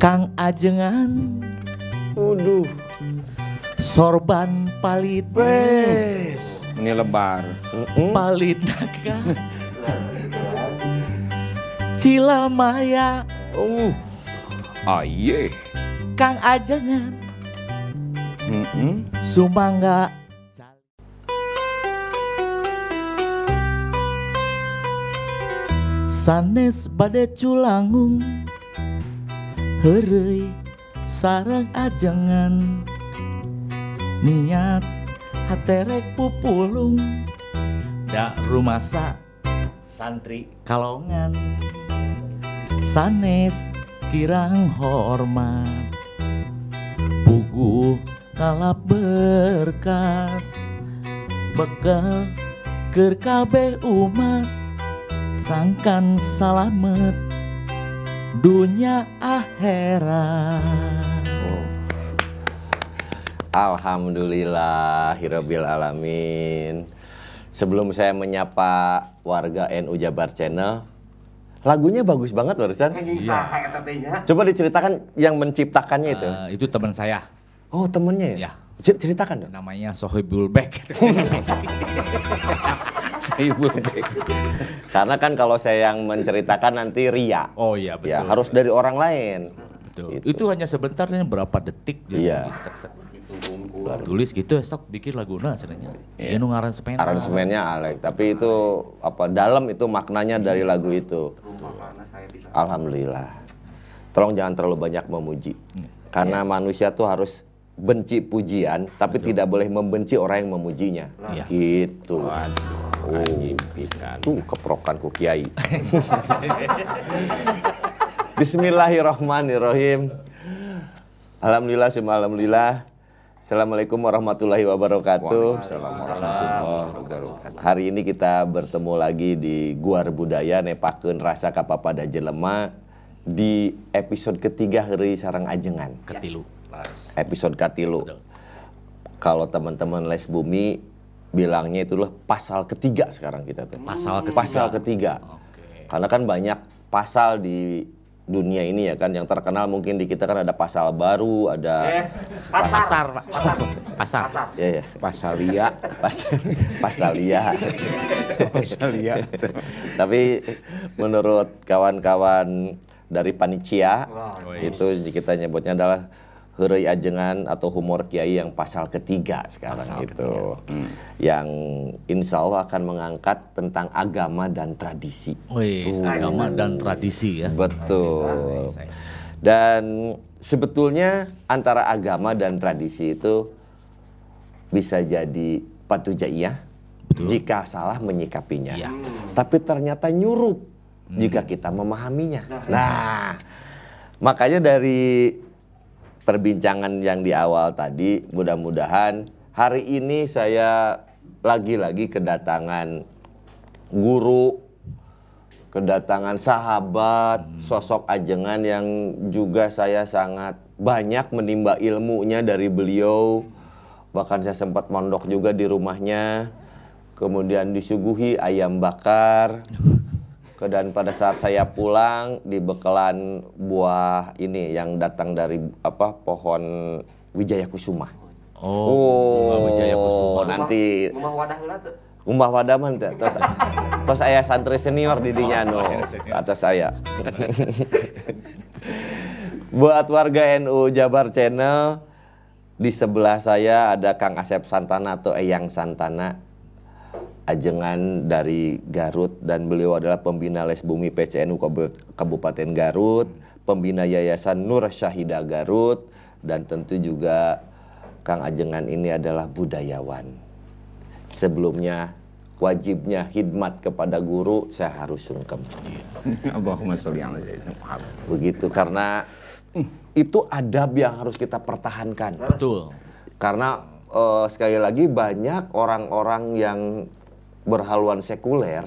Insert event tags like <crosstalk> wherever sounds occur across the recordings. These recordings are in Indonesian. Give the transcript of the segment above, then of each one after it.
Kang Ajengan Uduh Sorban palit Wes Ini lebar Palit naga Cilamaya uh, oh. Aye ah, Kang Ajengan mm -mm. Sumangga Sanes bade culangung herei sarang ajangan niat haterek pupulung dak rumasa santri kalongan sanes kirang hormat bugu kalap berkat bekal kerkabe umat sangkan salamet dunia akhirat. Oh. Alhamdulillah, Hirobil Alamin. Sebelum saya menyapa warga NU Jabar Channel, lagunya bagus banget loh, Rusan. Iya. Coba diceritakan yang menciptakannya itu. Uh, itu teman saya. Oh, temennya ya? Iya. Ceritakan dong. Namanya Sohibul Bek. <laughs> saya bebek. Karena kan kalau saya yang menceritakan nanti ria. Oh iya ya, betul. Ya, harus dari orang lain. Betul. Gitu. Itu hanya sebentarnya berapa detik gitu. Iya. Sek gitu, Tulis gitu esok bikin nah sebenarnya. Yeah. Ini ngaran semennya Alek, tapi itu apa dalam itu maknanya dari lagu itu. Alhamdulillah. Tolong jangan terlalu banyak memuji. Iya. Karena yeah. manusia tuh harus benci pujian, tapi Betul. tidak boleh membenci orang yang memujinya. Nah. Gitu. Waduh, oh, pisan. Tuh keprokanku kiai. <laughs> Bismillahirrahmanirrahim. Alhamdulillah, semua alhamdulillah. Assalamualaikum warahmatullahi wabarakatuh. Waalaikumsalam Hari ini kita bertemu lagi di Guar Budaya Nepakun Rasa Kapapada Jelema di episode ketiga hari Sarang Ajengan. Ketilu episode Katilu. Kalau teman-teman Les Bumi bilangnya itulah pasal ketiga sekarang kita tuh. Pasal ketiga. Pasal ketiga. Okay. Karena kan banyak pasal di dunia ini ya kan yang terkenal mungkin di kita kan ada pasal baru, ada eh, pasar, pasar, pasar, pasar, pasar. Ya, ya. pasalia, pasal pasalia, pasalia. Tapi menurut kawan-kawan dari panitia wow. itu kita nyebutnya adalah Hurai Ajengan atau humor Kiai yang pasal ketiga sekarang pasal itu, ketiga. Hmm. yang insya Allah akan mengangkat tentang agama dan tradisi. Wih, uh. agama dan tradisi ya. Betul. Dan sebetulnya antara agama dan tradisi itu bisa jadi patujaiyah jika salah menyikapinya. Ya. Tapi ternyata nyurup hmm. jika kita memahaminya. Nah, nah makanya dari perbincangan yang di awal tadi mudah-mudahan hari ini saya lagi-lagi kedatangan guru kedatangan sahabat hmm. sosok ajengan yang juga saya sangat banyak menimba ilmunya dari beliau bahkan saya sempat mondok juga di rumahnya kemudian disuguhi ayam bakar dan pada saat saya pulang di bekalan buah ini yang datang dari apa pohon Wijaya Kusuma. Oh, oh Wijaya Kusuma. Oh, nanti rumah wadah tuh. rumah wadah mana? terus terus ayah santri senior di dinya oh, no, atas saya. Buat warga NU Jabar Channel di sebelah saya ada Kang Asep Santana atau Eyang Santana Ajengan dari Garut dan beliau adalah pembina Les Bumi PCNU Kabupaten Garut, pembina Yayasan Nur Syahida Garut dan tentu juga Kang Ajengan ini adalah budayawan. Sebelumnya wajibnya khidmat kepada guru saya harus sungkem. Iya. Allahumma sholli ala Begitu karena itu adab yang harus kita pertahankan. Betul. Karena uh, sekali lagi banyak orang-orang yang berhaluan sekuler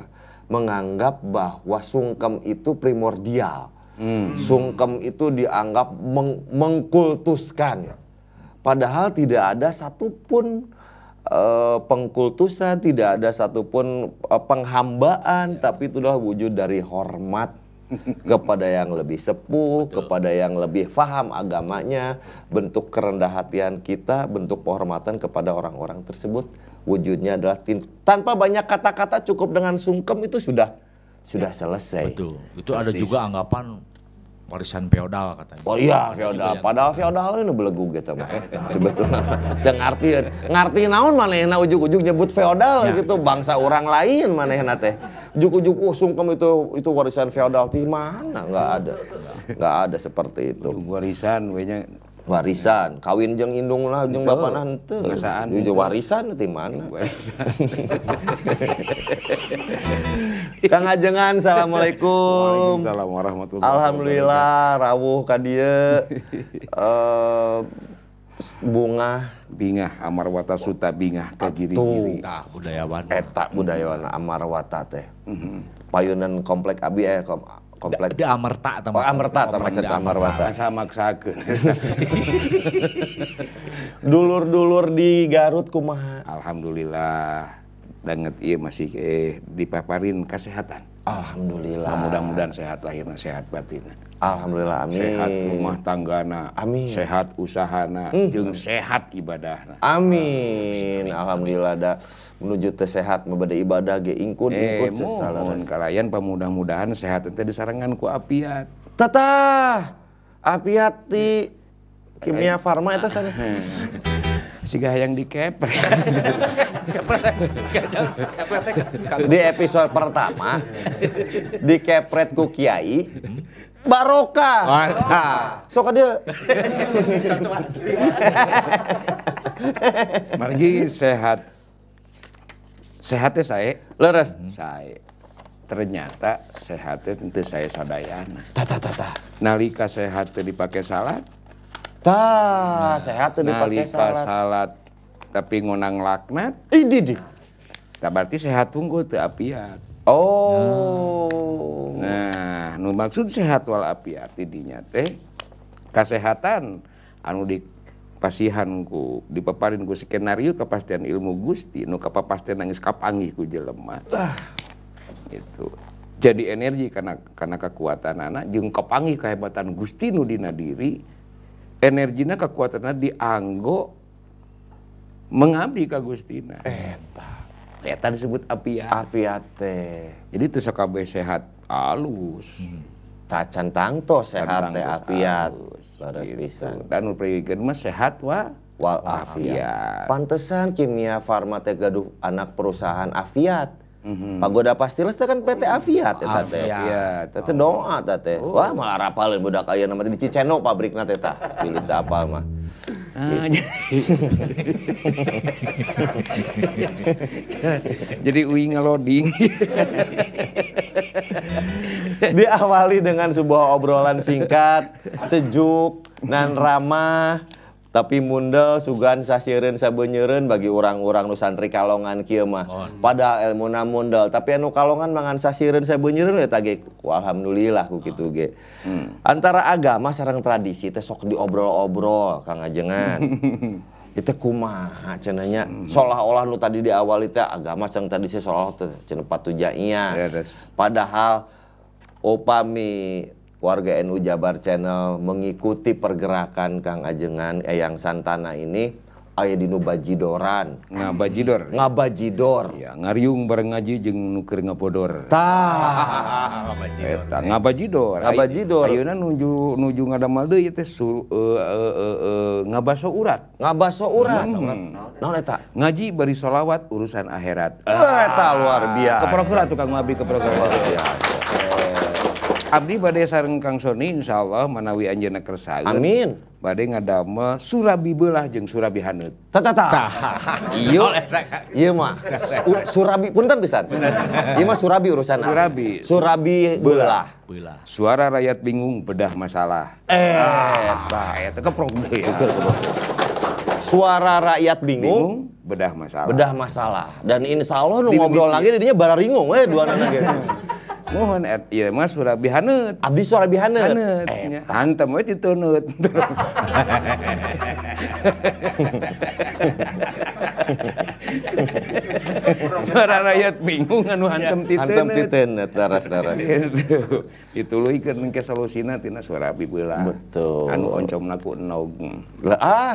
menganggap bahwa sungkem itu primordial. Hmm. Sungkem itu dianggap meng mengkultuskan. Ya. Padahal tidak ada satupun uh, pengkultusan, tidak ada satupun uh, penghambaan, ya. tapi itu adalah wujud dari hormat <laughs> kepada yang lebih sepuh, Betul. kepada yang lebih faham agamanya, bentuk kerendah hatian kita, bentuk penghormatan kepada orang-orang tersebut wujudnya adalah tanpa banyak kata-kata cukup dengan sungkem itu sudah sudah selesai. Betul. Itu Persis. ada juga anggapan warisan feodal katanya. Oh iya feodal. Padahal feodal ini belegu gitu mah. Sebetulnya yang ngarti ngarti naon manehna ujuk-ujuk nyebut feodal ya. gitu bangsa orang lain manehna teh. Ujuk-ujuk oh, sungkem itu itu warisan feodal di mana? nggak ada. nggak ada seperti itu. Warisan wenya warisan kawin jeng indung lah jeng bapak nante iya, itu warisan nanti mana iya, <laughs> Kang Ajengan Assalamualaikum Waalaikumsalam Alhamdulillah rawuh kadia <laughs> eh, bunga bingah Amarwata Suta bingah ke giri giri budayawan etak budayawan Amarwata teh mhm. payunan komplek abi eh komplek. Di amerta atau Oh, amerta teman saya amerta. Sama maksakeun <laughs> Dulur-dulur di Garut kumaha? Alhamdulillah. banget iya masih eh dipaparin kesehatan. Alhamdulillah. Nah, mudah-mudahan sehat lahirnya, sehat batinnya. Alhamdulillah, amin. Sehat rumah tanggana, amin. Sehat usahana, mm. Jeng sehat ibadahna. Amin. amin. Alhamdulillah ada menuju ke sehat mebada ibadah ge ingkun eh, ingkun Mohon kalian pemudah-mudahan sehat Itu disarankan ku apiat. Tata, Apiat di kimia eh. farma itu. sana. <laughs> siga yang keper. <laughs> di episode pertama dikepret ku kiai Baroka. So kan dia. <laughs> Margi sehat. Sehatnya saya. Leres. Hmm. Saya. Ternyata sehatnya tentu saya sadayana. Tata tata. Nalika sehatnya dipakai salat, Tah, sehat tuh dipakai salat. salat tapi ngonang laknat. Ih, di. Tak berarti sehat tunggu tuh apiat. Oh. Nah, nu maksud sehat wal apiat tidinya teh kesehatan anu di pasihanku dipaparin ku skenario kepastian ilmu Gusti nu kepapastian nangis kapangi ku jelema. Ah. Gitu jadi energi karena karena kekuatan anak jeung kepangi kehebatan Gusti nu dina diri energinya kekuatannya dianggo mengabdi ke Gustina. Eta. Eta disebut Apiat Apiate. Jadi itu sekabe sehat alus. Hmm. Tacan tangto sehat teh apiat. Gitu. Dan nuprikeun mah sehat wa wal afiat. Pantesan kimia farma teh gaduh anak perusahaan afiat Mm-hmm. Pagoda Pastiles kan PT Aviat ya tante. Aviat. Iya, tete doa tete. Oh. Wah malah rapalin budak kaya nama di Ciceno pabrik nate tah. Pilih tak apal mah. Ah, gitu. jadi uing loading. <laughs> Diawali dengan sebuah obrolan singkat, sejuk, nan ramah tapi mundel sugan saya sabenyeren bagi orang-orang nu santri kalongan kieu mah. Oh. Padahal ilmuna mundel, tapi anu kalongan mangan sasireun sabenyeren ya tagih. alhamdulillah ku gitu ge. Hmm. Antara agama sarang tradisi teh sok diobrol-obrol Kang Ajengan. <laughs> itu kumaha cenanya hmm. seolah-olah nu tadi di awal itu agama sarang tadi seolah olah cenah iya, padahal opami warga NU Jabar Channel mengikuti pergerakan Kang Ajengan Eyang eh, Santana ini ayah dino bajidoran ngabajidor ngabajidor ya ngariung bareng ngaji jeng nuker ngabodor ngapodor tah <laughs> ngabajidor eta ngabajidor ngabajidor ayeuna nuju nuju ngadamel deui teh uh, uh, uh, ngabaso urat ngabaso urat hmm. naon eta ngaji bari solawat urusan akhirat eta ah. luar biasa keprokura tukang mabi keprokura luar Abdi pada sareng Kang Sony Insya Allah manawi Anjana kersa Amin badai ngadama Surabi belah jeng Surabi Hanut tata tata iya <laughs> iya mah Surabi punten pisan iya mah Surabi urusan Surabi Surabi belah belah suara rakyat bingung bedah masalah eh tah eta keprok deh ya. suara rakyat bingung, bingung bedah masalah bedah masalah dan insya Allah nu ngobrol lagi jadinya ringung, eh dua anak lagi <laughs> mohon eh, iya, eh, ya mas mah surabi haneut abdi surabi haneut haneut hantem we dituneut <laughs> <laughs> suara rakyat bingung anu hantem iya. titen hantem titen taras taras lu ikut nengke solusinya tina suara api beula betul anu oncom naku enog lah ah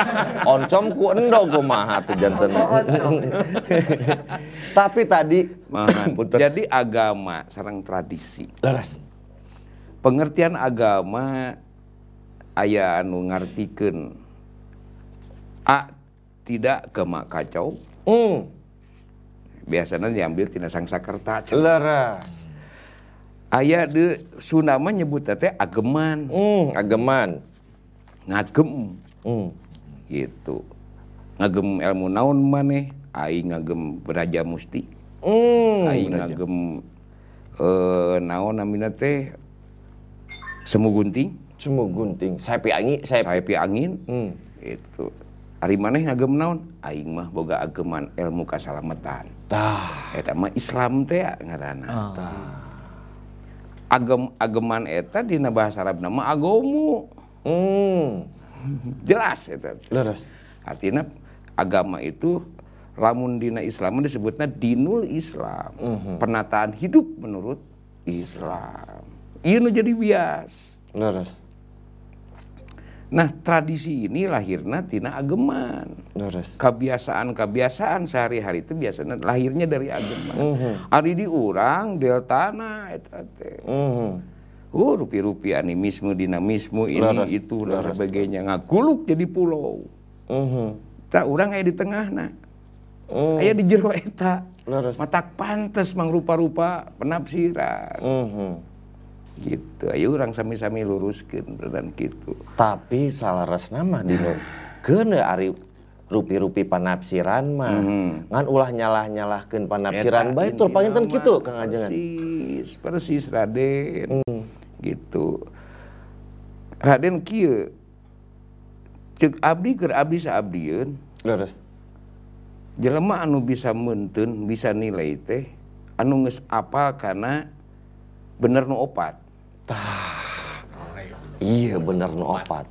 <laughs> oncom ku enog kumaha teh jantan <laughs> tapi tadi <clears throat> jadi agama serang tradisi laras pengertian agama ayah anu ngartikan A tidak ke mak kacau. Mm. Biasanya diambil tina sang sakerta. Leras. Ayah de sunama nyebut teteh ageman. Mm, ageman. Ngagem. Mm. Gitu. Ngagem ilmu naon maneh? Aing ngagem beraja musti. Mm, Aing ngagem e, naon namina teh semu gunting. Semu gunting. Saya angin. saya pi angin. Mm. Itu. Ari maneh agem naon aing mah boga ageman ilmu kasalametan. tah eta mah Islam teh ya ngaranna oh. tah agem ageman eta dina bahasa Arab nama agomu. hmm. jelas eta leres artinya agama itu lamun dina Islam disebutnya dinul Islam mm -hmm. penataan hidup menurut Islam iya nu jadi bias leres Nah tradisi ini lahirnya tina ageman. Kebiasaan-kebiasaan sehari-hari itu biasanya lahirnya dari ageman. Mm -hmm. Ari di urang, del tanah, eta Mm -hmm. Uh, rupi-rupi animisme, dinamisme ini Laras. itu dan sebagainya ngakuluk jadi pulau. Mm -hmm. Tak urang aya di tengah nah. Mm. Aya di jero eta. Laras. Matak pantes mangrupa-rupa penafsiran. Mm -hmm gitu Ayo orang sami-sami luruskan dan gitu tapi salah ras nama Dino kena Ari rupi-rupi panafsiran mah mm-hmm. ngan ulah nyalah nyalahkan panafsiran baik tuh panginten gitu kang ajengan persis persis Raden mm. gitu Raden kia cek abdi ker abdi saabdieun leres jelema anu bisa menten bisa nilai teh anu nges apa karena bener nu opat Tah. Iya bener nu opat.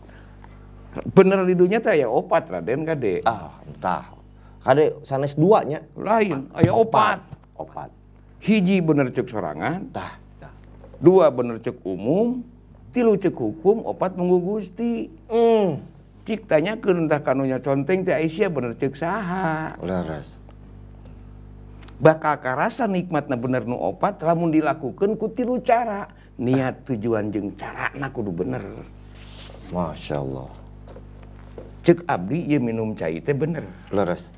Bener lidunya teh ya opat Raden kade. Ah, entah. Kade sanes dua nya. Lain, aya opat. Opat. Hiji bener cek sorangan, tah. Dua bener cek umum, tilu cek hukum, opat munggu Gusti. Mm. Cik tanya ke entah kanunya conteng teh Aisyah bener cek saha. Leres. bakal karasa nikmatnya bener nu opat lamun dilakukan ku cara niat tujuan jeng cara nak kudu bener Masya Allah cek Abdi ya minum cair teh bener leres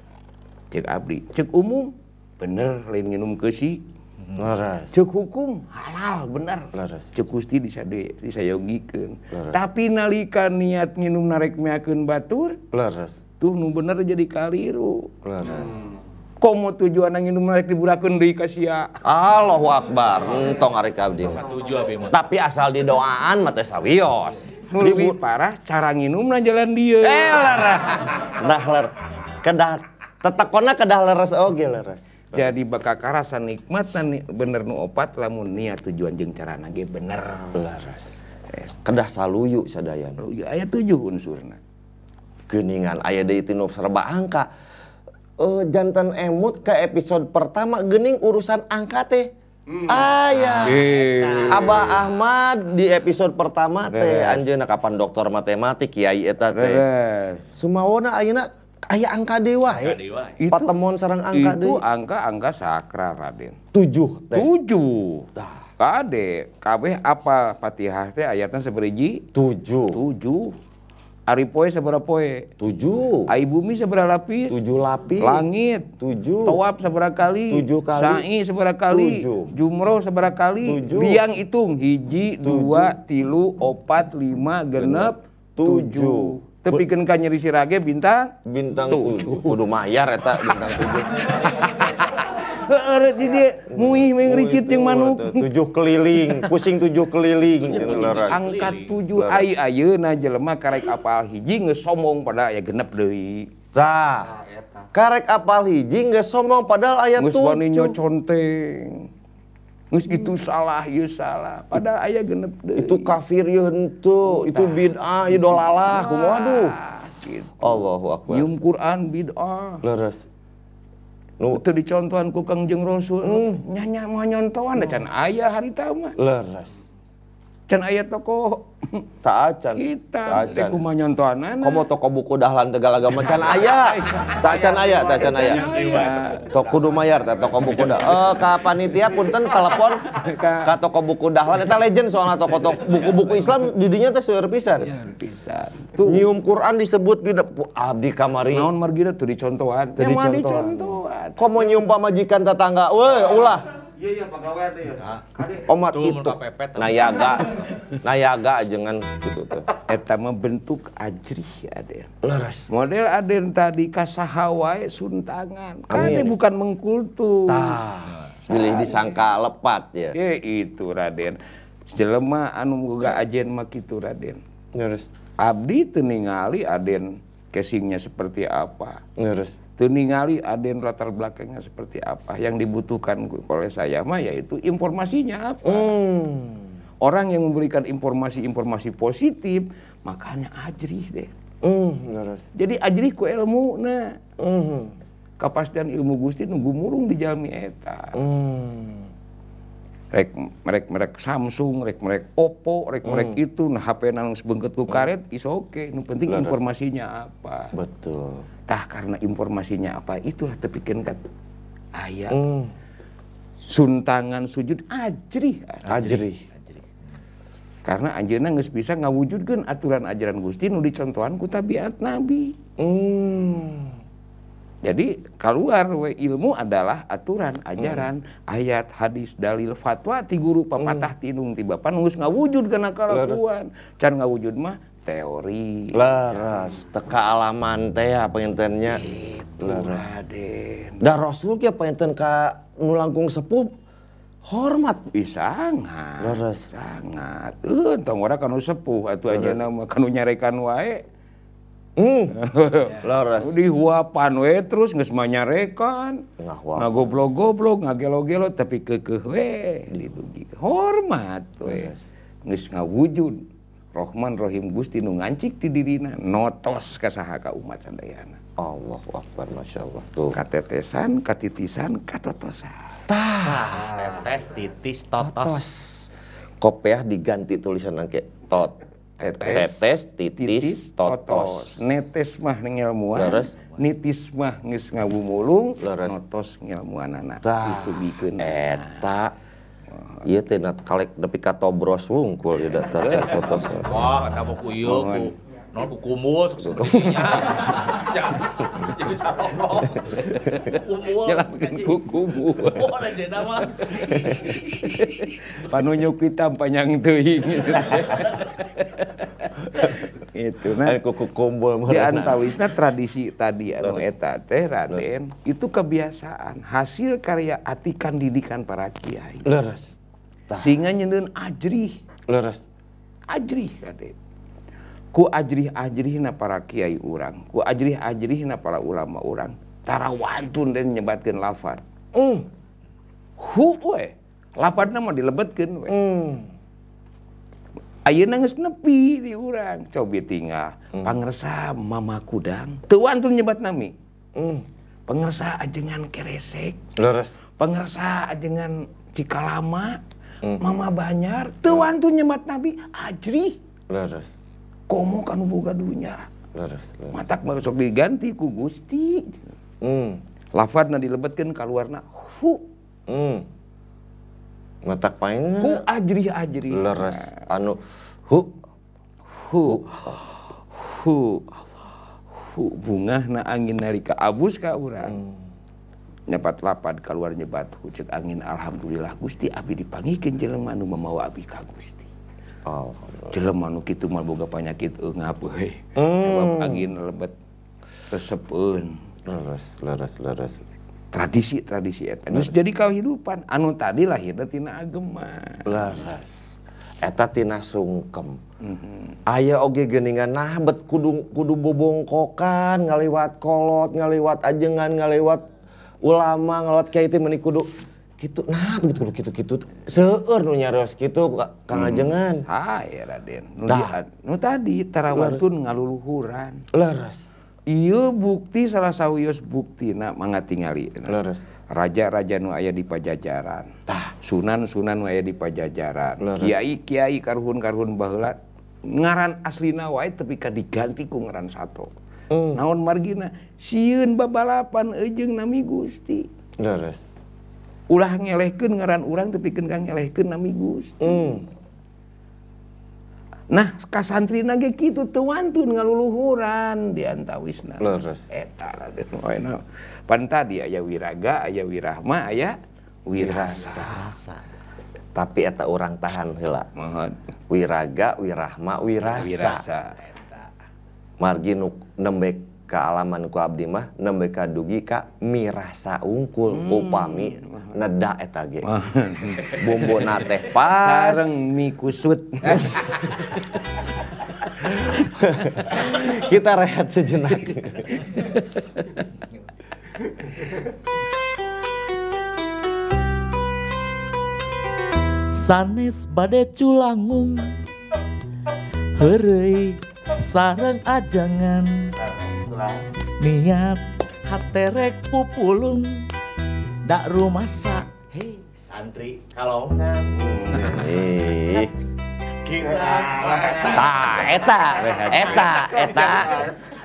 cek Abdi cek umum bener lain minum kesi laras. cek hukum halal bener laras. cek Gusti disade disayogikeun tapi nalika niat minum narek meyakin batur laras. tuh nu bener jadi kaliru laras. hmm komo tujuan yang ingin menarik diburakan di kasia Allah Akbar entong hari kabdi tapi asal didoaan mata sawios Lebih parah cara nginum na jalan dia eh leres dah ler kedah tetekona kedah leres oge leres jadi bakal karasa nikmat nih bener nu opat lamun niat tujuan jeng cara nage bener leres kedah saluyu sadayana Luyu aya tujuh unsurna geningan aya deui tinup serba angka uh, jantan emut ke episode pertama gening urusan angka teh Hmm. Ayah, ah, Abah Ahmad di episode pertama teh anjeuna kapan dokter matematik kiai eta teh. Sumawona ayeuna aya angka dewa Itu Patemon sareng angka dewa. Itu angka-angka sakral Raden. Tujuh teh. Tujuh. Tah. Kade, kabeh apa Fatihah teh ayatnya seberiji? Tujuh. Tujuh. Ari poe seberapa poe? Tujuh. Ai bumi seberapa lapis? Tujuh lapis. Langit. Tujuh. Tawab seberapa kali? Tujuh kali. Sa'i seberapa kali? Tujuh. Jumroh seberapa kali? Tujuh. Biang hitung. Hiji, tujuh. dua, tilu, opat, lima, genep, tujuh. tujuh. Tapi kan nyeri sirage bintang? Bintang tujuh. Kudu mayar eta bintang tujuh. <laughs> Heeh, jadi iya. muih yang ricit yang manuk. <laughs> Tujuh keliling, pusing gitu, tujuh keliling Angkat tujuh ai ayeuna jelema karek apal hiji geus sombong pada aya genep deui. Tah. Karek apal hiji geus sombong padahal aya tujuh. Geus wani nyoconteng. Ngus itu salah, ya salah. Padahal ayah genep deh. Itu kafir ya henteu, itu bid'ah, idolalah. dolalah. Waduh. Ah, gitu. Allahu Akbar. Yum Quran bid'ah. Leres. contohan kukang ras nyaan ayahan ta ayat toko tak acan kita Rumah acan anak komo toko buku dahlan tegalaga macan ayah tak acan ayah tak acan ayah iya. toko kudu tak toko buku dah eh ka panitia punten telepon ke toko buku dahlan Itu legend soalnya toko toko buku-buku Islam didinya teh sudah pisan iya, pisan nyium Quran disebut di abdi kamari Non margina teu dicontohan teu contohan. komo nyium pamajikan tetangga weh ulah Iya iya tuh ya. Omat itu. Pepet, nayaga. nayaga jangan gitu tuh. Eta mah bentuk ajrih aden. Leres. Model aden tadi kasahawai suntangan. ini bukan mengkultu. Tah. Pilih disangka lepat ya. Iya. Ya itu Raden. Jelema anu boga ajen mah itu Raden. Leres. Abdi teningali aden casingnya seperti apa. Leres teningali aden latar belakangnya seperti apa yang dibutuhkan oleh saya mah yaitu informasinya apa hmm. orang yang memberikan informasi-informasi positif makanya ajri deh hmm, jadi ajri ku ilmu nah hmm. kapasitas ilmu gusti nunggu murung di jalmi eta hmm. rek merek merek Samsung rek merek Oppo rek merek hmm. itu nah HP nang sebengket ku karet hmm. is oke okay. nu penting Laras. informasinya apa betul tah karena informasinya apa itulah terpikirkan kan ayat hmm. suntangan sujud ajri ajri, ajri. karena anjeunna nggak bisa ngawujudkeun aturan ajaran Gusti nu dicontohan ku tabiat Nabi hmm. Jadi keluar we ilmu adalah aturan, hmm. ajaran, hmm. ayat, hadis, dalil, fatwa, ti guru pepatah hmm. tinung ti panus nunggus ngawujud kana kalakuan. Can ngawujud mah teori ya. teka alaman teh apa entennya gitu, Raden dan Rasul kia apa enten nulangkung sepuh hormat bisa nggak? leras sangat eh tong ora kanu sepuh atau aja nama kanu nyarekan wae Hmm. Leres. <laughs> Di huapan we terus geus mah nyarekan. Ngagoblok-goblok, ngagelo-gelo tapi kekeh we. Hormat we. Geus ngawujud. Rohman Rohim Gusti nu ngancik di dirina notos kasahaka umat sandayana Allah Akbar Masya Allah tuh katetesan katitisan katotosan tah tetes titis totos, totos. kopiah diganti tulisan angke tot tetes, tetes titis, titis totos. totos netes mah ngilmuan Leres. nitis mah ngis ngawumulung Leres. notos ngilmuan anak itu bikin eta Iya teh nak kalek kata ka tobros wungkul ya da tercekotos. Wah, eta no buku kumul sepertinya ya sarong, bisa rono kumul buku kumul oh ada jenama mah panunyo kita panjang teuing itu nah kuku kumpul di antawisna tradisi tadi anu eta teh Raden itu kebiasaan hasil karya atikan didikan para kiai leres sehingga nyenden ajrih leres ajrih Raden ku ajrih ajrihna para kiai orang, ku ajrih ajrihna para ulama orang. tara wantun dan nyebatkan lafar mm. hu we lafar nama dilebetkan we mm. Ayo nangis nepi di orang, coba tinggal. Mm. Pangersa mama kudang, tuan tuh nyebat nami. Mm. Pangersa ajengan keresek. Leres. Pangersa ajengan cikalama. Mm. Mama banyar, tuan tuh nyebat nabi ajri. Leres komo kan boga dunya matak sok diganti ku gusti Hmm. lafadna dilebetkan warna hu Hmm. matak pain ku ajri ajri leres anu hu hu hu hu bunga na angin nalika abus ka urang Hmm. Nyepat lapad keluar nyebat hujek angin alhamdulillah gusti abi dipangi jelema nu mamawa abi ka gusti Oh, gitu anu kitu mal boga penyakit eungap euy. Hmm. Sebab angin lebet resep Leres, leres, leres. Tradisi-tradisi eta. Geus jadi kahidupan anu tadi lahirna tina agama. Leres. Eta tina sungkem. Mm -hmm. Aya oge geningan nah bet kudu kudu bobongkokan ngaliwat kolot, ngaliwat ajengan, ngaliwat ulama, ngaliwat kiai menikudu kudu gitu nah gitu kudu gitu gitu seueur nu nyaros gitu kang hmm. ajengan hae raden nu nah. nu tadi tarawantun ngaluluhuran leres iya bukti salah sawios bukti nak mangatingali leres raja-raja nu ayah di pajajaran sunan sunan nu ayah di pajajaran kiai kiai karhun karhun baheula ngaran asli wae tapi diganti ku ngaran sato mm. naon margina siun babalapan ejeng nami gusti leres ngeleh ke ngaran-rang tepikengang keam hmm. nah suka santri na gitu tewanunluhuran dianta wissnu tadi aya wirraga aya wirahma aya wirasa tapi atau orang tahan helak mohon wirraga wirahma wirasa marginuk nembekan kealaman ku abdi mah nembe ka dugi ka mirasa ungkul hmm. upami neda eta ge. <laughs> Bumbu teh pas. Sareng mie kusut. <laughs> Kita rehat sejenak. Sanes bade culangung Hereuy sarang ajangan niat haterek pupulung dak rumasa hei santri kalongan kita ah, eta eta eta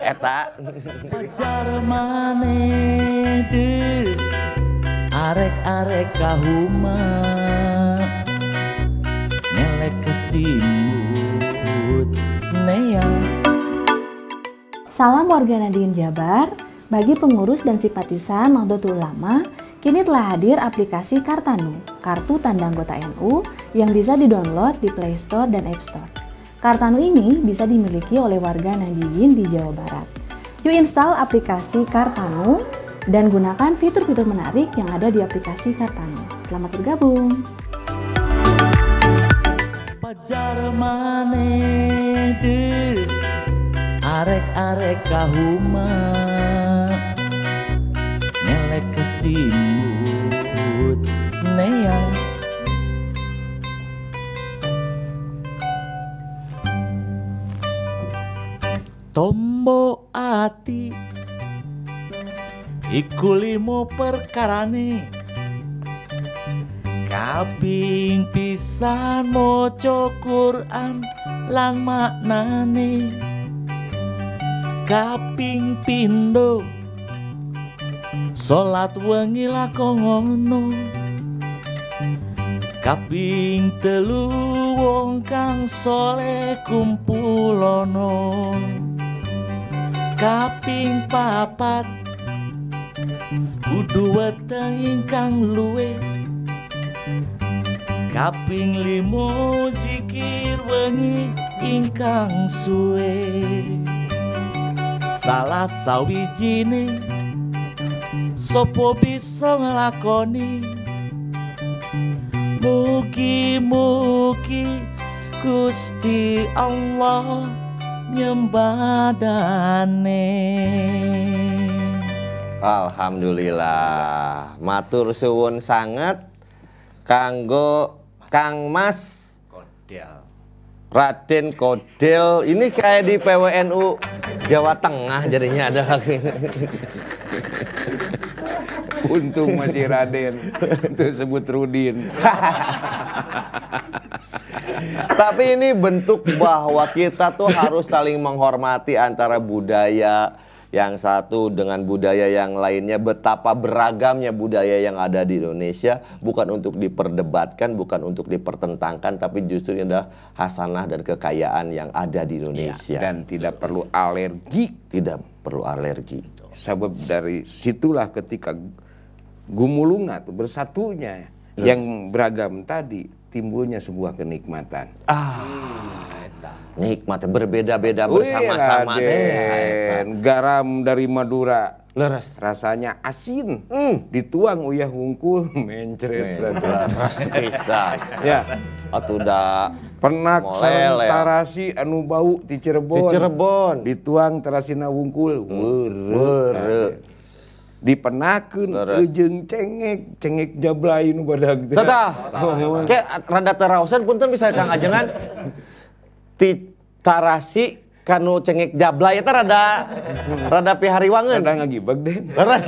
eta pacar mane de arek-arek kahuma melek kesimbut Salam warga Nadiin Jabar, bagi pengurus dan simpatisan Nahdlatul Ulama, kini telah hadir aplikasi Kartanu, kartu tanda anggota NU yang bisa didownload di Play Store dan App Store. Kartanu ini bisa dimiliki oleh warga Nadiin di Jawa Barat. Yuk install aplikasi Kartanu dan gunakan fitur-fitur menarik yang ada di aplikasi Kartanu. Selamat bergabung! pajar maneh de arek-arek kahuma nelek kesimut neang tombo ati iku limo perkarane kaping pisan maca Quran lan maknane kaping PINDO salat wengi lakono kaping telu wong kang saleh kumpulono kaping papat kudu weteng ingkang luwih kaping limo zikir wengi ingkang suwe salah sawijine sopo bisa ngelakoni mugi-mugi Gusti Allah nyembadane Alhamdulillah matur suwun sangat kanggo Kang Mas Kodel. Raden Kodel ini kayak di PWNU Jawa Tengah jadinya ada lagi. Untung masih Raden, itu sebut Rudin. Tapi ini bentuk bahwa kita tuh harus saling menghormati antara budaya, yang satu dengan budaya yang lainnya betapa beragamnya budaya yang ada di Indonesia bukan untuk diperdebatkan bukan untuk dipertentangkan tapi justru ini adalah hasanah dan kekayaan yang ada di iya, Indonesia ya, dan tidak perlu alergi tidak perlu alergi sebab dari situlah ketika gumulungat bersatunya hmm. yang beragam tadi timbulnya sebuah kenikmatan. Ah. Hmm. Nikmat berbeda-beda bersama-sama Garam dari Madura. Leres. Rasanya asin. Mm. Dituang uyah wungkul <laughs> mencret. Leres pisan. ya. Atau udah Penak terasi ya. anu bau di Cirebon. Di Cirebon. Dituang terasina wungkul. Hmm dipenakeun jeung cengek cengek jablay nu badag teh. tata Ke rada teraosan punten bisa Kang Ajengan titarasi tarasi kanu cengek jablay eta rada rada pihariwangeun. Rada ngagibeg den. Leres.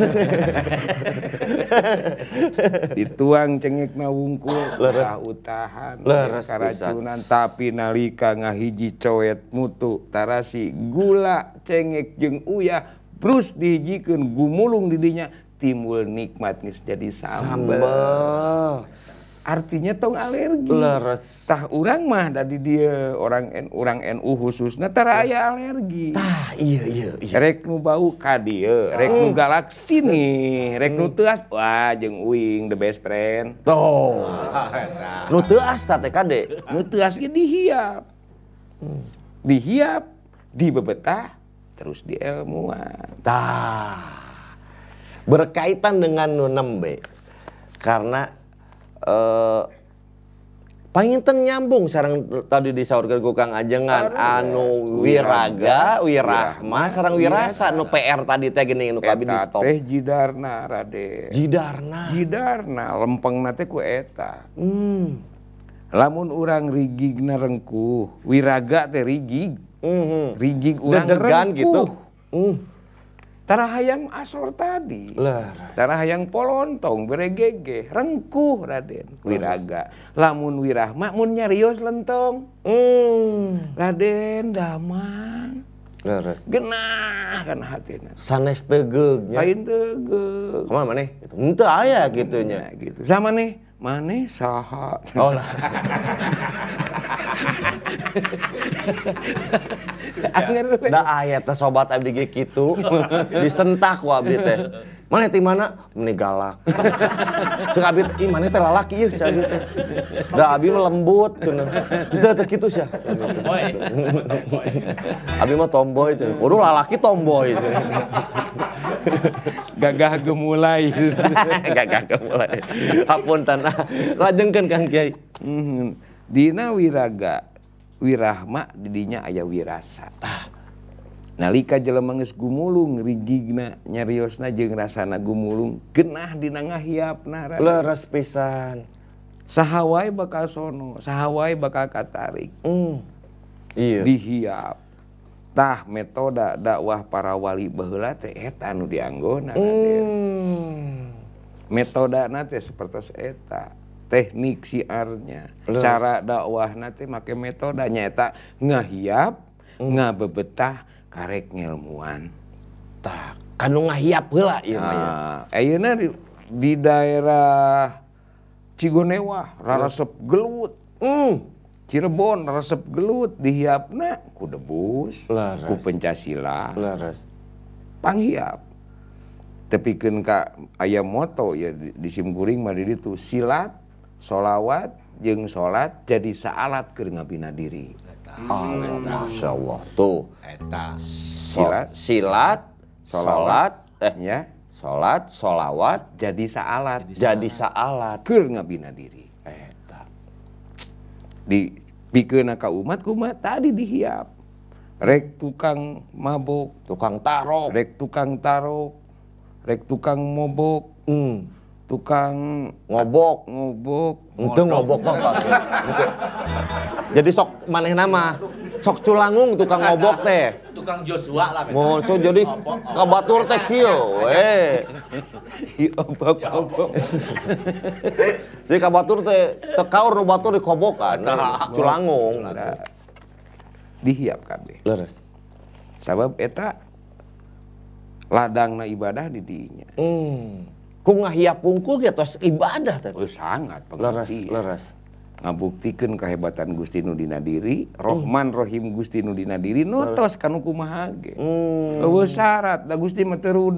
<laughs> Dituang cengek na wungkul leres utahan leres karacunan tapi nalika ngahiji coet mutu tarasi gula cengek jeung uyah brus dihijikan gumulung didinya timbul nikmat nih jadi sambal, sambal. artinya tong alergi Leres. tah orang mah dari dia orang N, orang NU khususnya tara iya. aya alergi tah iya iya, iya. rek nu bau kadi ya. rek nu hmm. galaksi nih rek nu hmm. tuas wah jeng uing the best friend oh <laughs> nu tuas tate kade nu teuas ge dihiap hmm. dihiap dibebetah terus di ilmuwan. Tah. berkaitan dengan nunembe karena eh, Panginten nyambung sarang tadi disaurkan ku Kang Ajengan anu wiraga wirahma sarang wirasa nu PR tadi teh geuning nu kabin di stop. Teh jidarna Rade. Jidarna. Jidarna lempeng nate ku eta. Hmm. Lamun urang rigig narengku, wiraga teh rigig mm-hmm. rigig degan gitu. Mm. Tara hayang asor tadi. Laras. Tara hayang polontong, beregege, rengkuh Raden, wiraga. Lamun wirahma, mun nyarios lentong. Mm. Raden damang. Leres. Genah kan hatinya. Sanes tegeg. Lain tegeg. Kamu maneh? itu Ente aya gitu nah, gitu. Sama nih, mana saha. Oh lah. Anger. Da aya sobat abdi gitu, Disentak wah abdi teh mana ti mana meni galak cek <laughs> abi ih mana teh lalaki ieu cek abi teh da abi mah lembut cenah teu teu kitu sia tomboy <laughs> abi mah tomboy cenah kudu lalaki tomboy <laughs> gagah gemulai gagah gemulai hapun tanah lajengkeun Kang Kiai mhm. dina wiraga wirahma didinya aya wirasa nalika jelemanges gumulung rigigna nyariosna jeng rasana gumulung genah dinangah hiapna leres pisan sahawai bakal sono sahawai bakal katarik mm. iya dihiap tah metoda dakwah para wali baheula teh eta anu dianggona hmm. metoda nate seperti eta teknik siarnya cara dakwah nate make metodanya eta ngahiap hmm. nggak bebetah karek ngelmuan tak kanu ngahiap hela ya ah, eh, nah, ayana di, di daerah Cigonewa rarasep gelut hmm. Cirebon resep gelut dihiapna ku debus Laras. ku pencasila Laras. panghiap tapi kan kak ayam moto ya di, di simkuring mah itu silat solawat jeng solat jadi sealat ke diri Allah, Masya Allah. Tuh. Eta. Silat. Silat. Sholat. Eh. Ya. Sholat, sholawat. Jadi saalat. Jadi saalat. Keur ngabina diri. Eta. Di bikin ke umat kumat tadi dihiap. Rek tukang mabok. Tukang tarok. Rek tukang tarok. Rek tukang mobok. Hmm tukang ngobok ngobok itu ngobok mah jadi sok maneh nama sok culangung tukang ngobok teh tukang Joshua lah misalnya so, jadi kabatur teh kio, eh iya, ngobok ngobok. jadi kabatur teh tekaur nu di kobokan, culangung nah, dihiap kabeh leres sabab eta ladang na ibadah di dinya hmm ngahia pungkul ya tos ibadah tuh Oh, sangat pengabdi. Leres, leres. Ngabuktikeun kehebatan Gusti nu dina diri, hmm. Rohman hmm. Rohim Gusti nu dina diri nu tos kanu kumaha ge. Hmm. Eueuh syarat da Gusti mah teu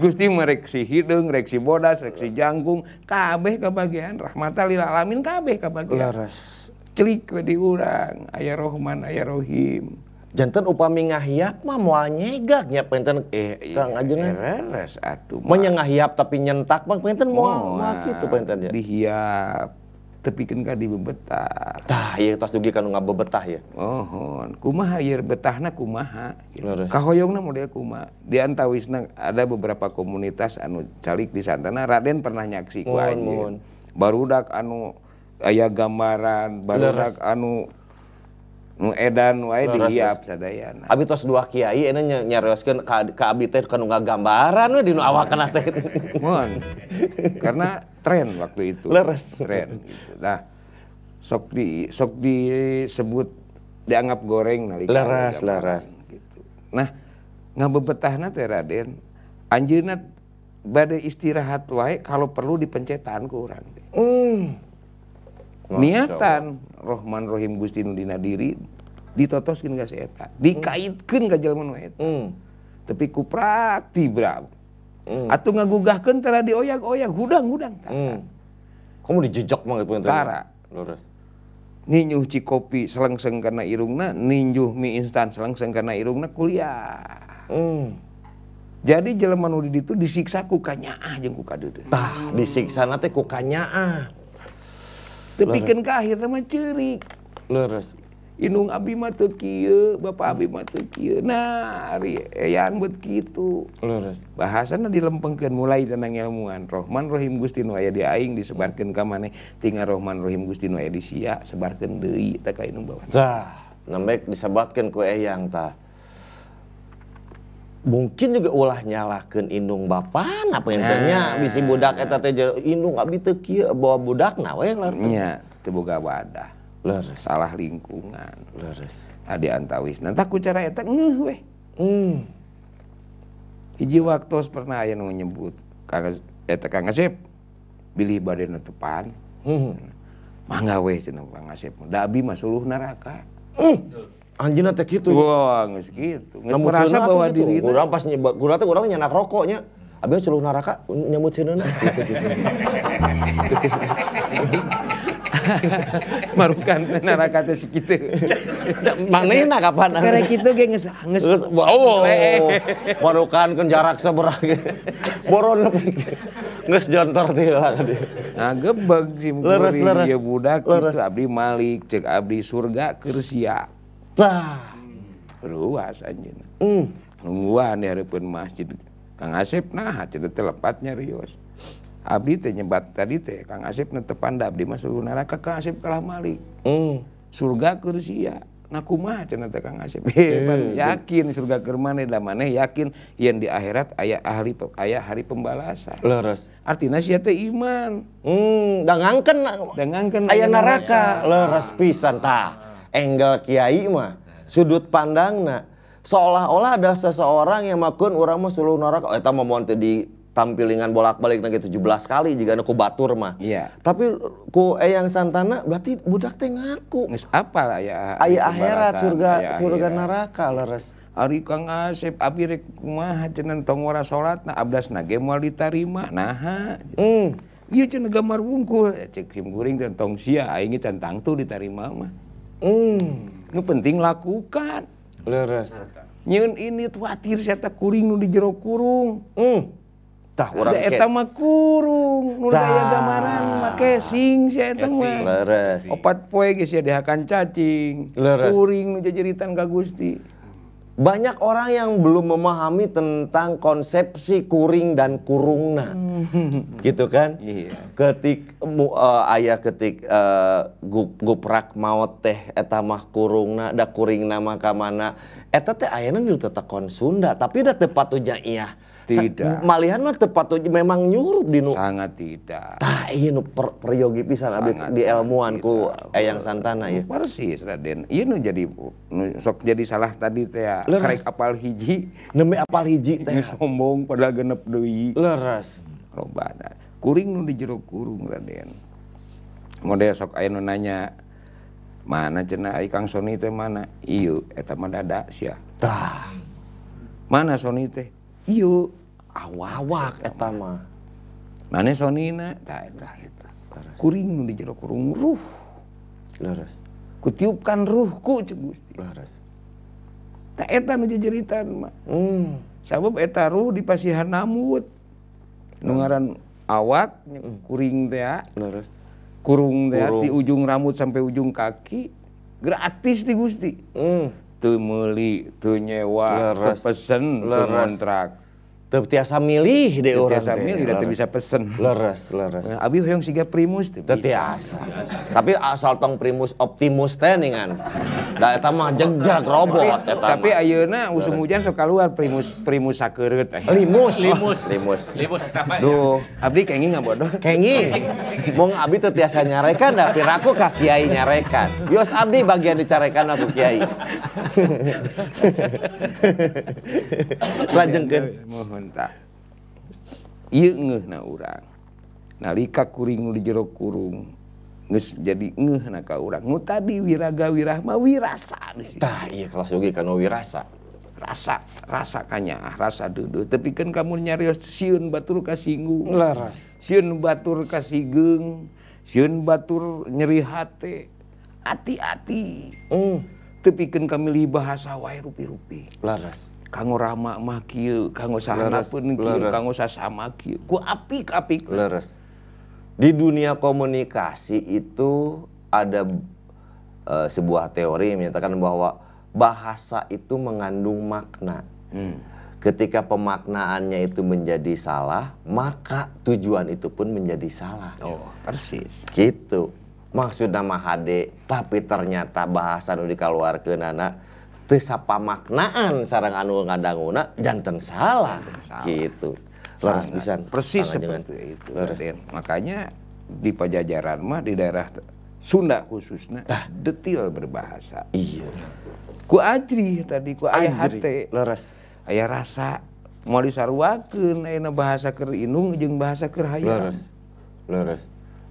Gusti mereksi hidung, reksi bodas, reksi jangkung, kabeh kebagian, rahmatan lil alamin kabeh kebagian. Laras, Celik we di urang, Rohman, ayah Rohim jantan upami ngahiap mah moal nyegak nya penten eh, eh iya, kang ajengan leres eh. atuh mah ngahiap tapi nyentak mah penten moal moal gitu pengen ya dihiap tapi ka di bebetah tah ieu tos dugi kana ngabebetah ya mohon kumaha ieu betahna kumaha gitu. kahoyongna model kumaha di antawisna ada beberapa komunitas anu calik di santana nah, Raden pernah nyaksi ku anjeun barudak anu ayah gambaran barudak anu nu edan wae di hiap sadayana abi tos dua kiai enak ny nyarioskeun ka, ka abi teh kanu gambaran we di nu awak teh <laughs> mohon karena tren waktu itu leres tren gitu. nah sok di sok disebut dianggap goreng nalika leres leres gitu nah ngabebetahna teh Raden anjeunna bade istirahat wae kalau perlu dipencetan ku urang mm. Niatan Rohman Rohim Gusti Nudina diri ditotoskin gak seeta dikaitkan gak jalan hmm. tapi kuprati bra hmm. atau ngagugahkan tara dioyak-oyak hudang-hudang hmm. kamu dijejak banget pun tara lurus ninjuh cikopi selengseng karena irungna ninyuh mie instan selengseng karena irungna kuliah hmm. Jadi jelema nu di ditu disiksa ku kanyaah jeung ku kadeudeu. Tah, disiksa nanti ku kanyaah bikin kahir nama cerik lurus Inung Abi mata kia, Bapak Abi mata kia. Nah, hari eyang buat gitu. Lurus. Bahasana dilempengkan mulai tentang ilmuan. Rohman Rohim Gusti nu aya di aing disebarkan ka maneh. Tinggal Rohman Rohim Gusti nu aya di sia sebarkan deui Tak ka inung bawa. Tah, nembek disebatkan ku eyang tah mungkin juga ulah nyalakan indung bapak apa yang tanya eh. bisi budak eta teh indung abi teki bawa budak nawe we ler ya wadah leres salah lingkungan leres adi antawis nanti aku cara eta ngeh weh hmm. hiji waktu pernah ayah menyebut nyebut kang eta kang Asep bilih badan tepan hmm. Nah, mangga weh cina kang Asep da abi neraka hmm anjina teh gitu wah wow, nggak gitu nggak merasa bahwa gitu. diri kurang pas nyebak kurang teh kurang nyanak rokoknya abis seluruh neraka nyambut cina <laughs> gitu gitu <laughs> marukan neraka teh segitu <laughs> manehna kapan gue kitu ge geus geus wow marukan kan jarak seberang. boron geus jontor tilah gue kan nah gebeg sim leres, leres. dia budak leres. Gitu. abdi malik cek abdi surga kersia Wah. Ruas hmm. anjing. Hmm. Lungguan pun masjid. Kang Asep nah cerita telepatnya Rios. Abdi teh nyebat tadi teh Kang Asep netepan da abdi masuk neraka Kang Asep kalah mali. Mm. Surga kursia. Nah kumaha cenah teh Kang Asep. Hebat eh, <laughs> eh. yakin surga keur maneh da maneh yakin yang di akhirat aya ahli aya hari pembalasan. Leres. Artinya sia teh iman. Hmm, da ngangkeun da ngangkeun aya neraka. Ah. Leres pisan tah angle kiai mah sudut pandang nah seolah-olah ada seseorang yang makun orang mah suluh neraka oh, eta mau monte di tampilingan bolak-balik tujuh 17 kali jika aku batur mah. Iya. Tapi ku eyang santana berarti budak teh ngaku. Nges apa lah ya? Ayah akhirat surga surga neraka leres. Ari kang Asep abi rek kumaha cenah tong na salatna na ge moal ditarima. Naha. Hmm. Iya cenah gambar wungkul cek sim guring tong sia aing tantang tuh ditarima mah hmm. nu penting lakukan leres nyun ini tuh hatir saya tak kuring nu di jero kurung hmm. tah urang ke eta mah kurung nu daya gambaran mah casing sia eta mah leres opat poe geus ya dihakan cacing leres kuring nu jajeritan ka Gusti banyak orang yang belum memahami tentang konsepsi kuring dan kurungna hmm. gitu kan iya. ketik uh, ayah ketik uh, gup, guprak maut teh eta mah kurungna da kuringna mah ka mana eta teh ayana di tetekon Sunda tapi tepat ujang iya tidak. Malihan mah tepat memang nyurup di nu. Sangat tidak. Tah iya nu per, peryogi pisan abdi di ilmuanku Eyang Santana ya. Persis Raden. iya nu jadi nu sok jadi salah tadi teh ya. karek apal hiji. Neme apal hiji teh. Ya. Sombong padahal genep deui. Leres. Hmm, loba. Kuring nu di jero kurung Raden. Model sok aya nu nanya mana ai Kang soni teh mana? Ieu eta mah dada sia. Tah. Mana soni teh? Ieu awak-awak eta mah mana sonina tak eta eta kuring di jero kurung ruh leres kutiupkan ruhku cek Gusti leres tak eta nu jejeritan mah hmm. sabab eta ruh di pasihan namut Nungaran hmm. awak hmm. kuring teh ah. leres kurung teh ah, di ujung rambut sampai ujung kaki gratis di Gusti hmm. teu meuli teu nyewa teu pesen teu kontrak teu tiasa milih deh orang teh. milih dan bisa pesen. Leres, leres. Eh, abi hoyong siga primus tapi tiasa. Tapi asal tong primus optimus teh nih kan. eta mah jegjag robot Tapi ayeuna usum hujan suka keluar primus primus sakurut. Limus. Limus. Limus. Limus apa ya. Duh, abdi kengi ngabodoh. Oh, kengi. Mong abi tuh tiasa nyarekan tapi piraku ka kiai nyarekan. Yos abdi bagian dicarekan aku kiai. Lanjengkeun. <laughs> y na orang nalikakuring jero kurung nge jadi nge na kau orangmu tadi wirraga wirahma wirasa kalau wir rasa rasa rasakannya ah rasa duduk tepikan kamu nyarios siun Batur kasihgungngelaras siun Batur kasih geng siun Batur nyeri hati hati-hati hmm. tepikan kami mil bahasawahrupi-rupi Laras kanggo rama mah kieu, kanggo sahana pun kieu, kanggo sasama kieu. Ku apik-apik. Leres. Di dunia komunikasi itu ada uh, sebuah teori yang menyatakan bahwa bahasa itu mengandung makna. Hmm. Ketika pemaknaannya itu menjadi salah, maka tujuan itu pun menjadi salah. Oh, persis. Gitu. Maksudnya mah hade, tapi ternyata bahasa nu dikeluarkeun anak sapa maknaan sarang anu ngadanguna jantan salah, salah. gitu leres pisan persis seperti itu Raden. makanya di pajajaran mah di daerah Sunda khususnya nah. detil berbahasa iya ku ajri tadi ku ayah hati leres ayah rasa mau disarwakeun ayeuna bahasa keur inung jeung bahasa keur hayang leres leres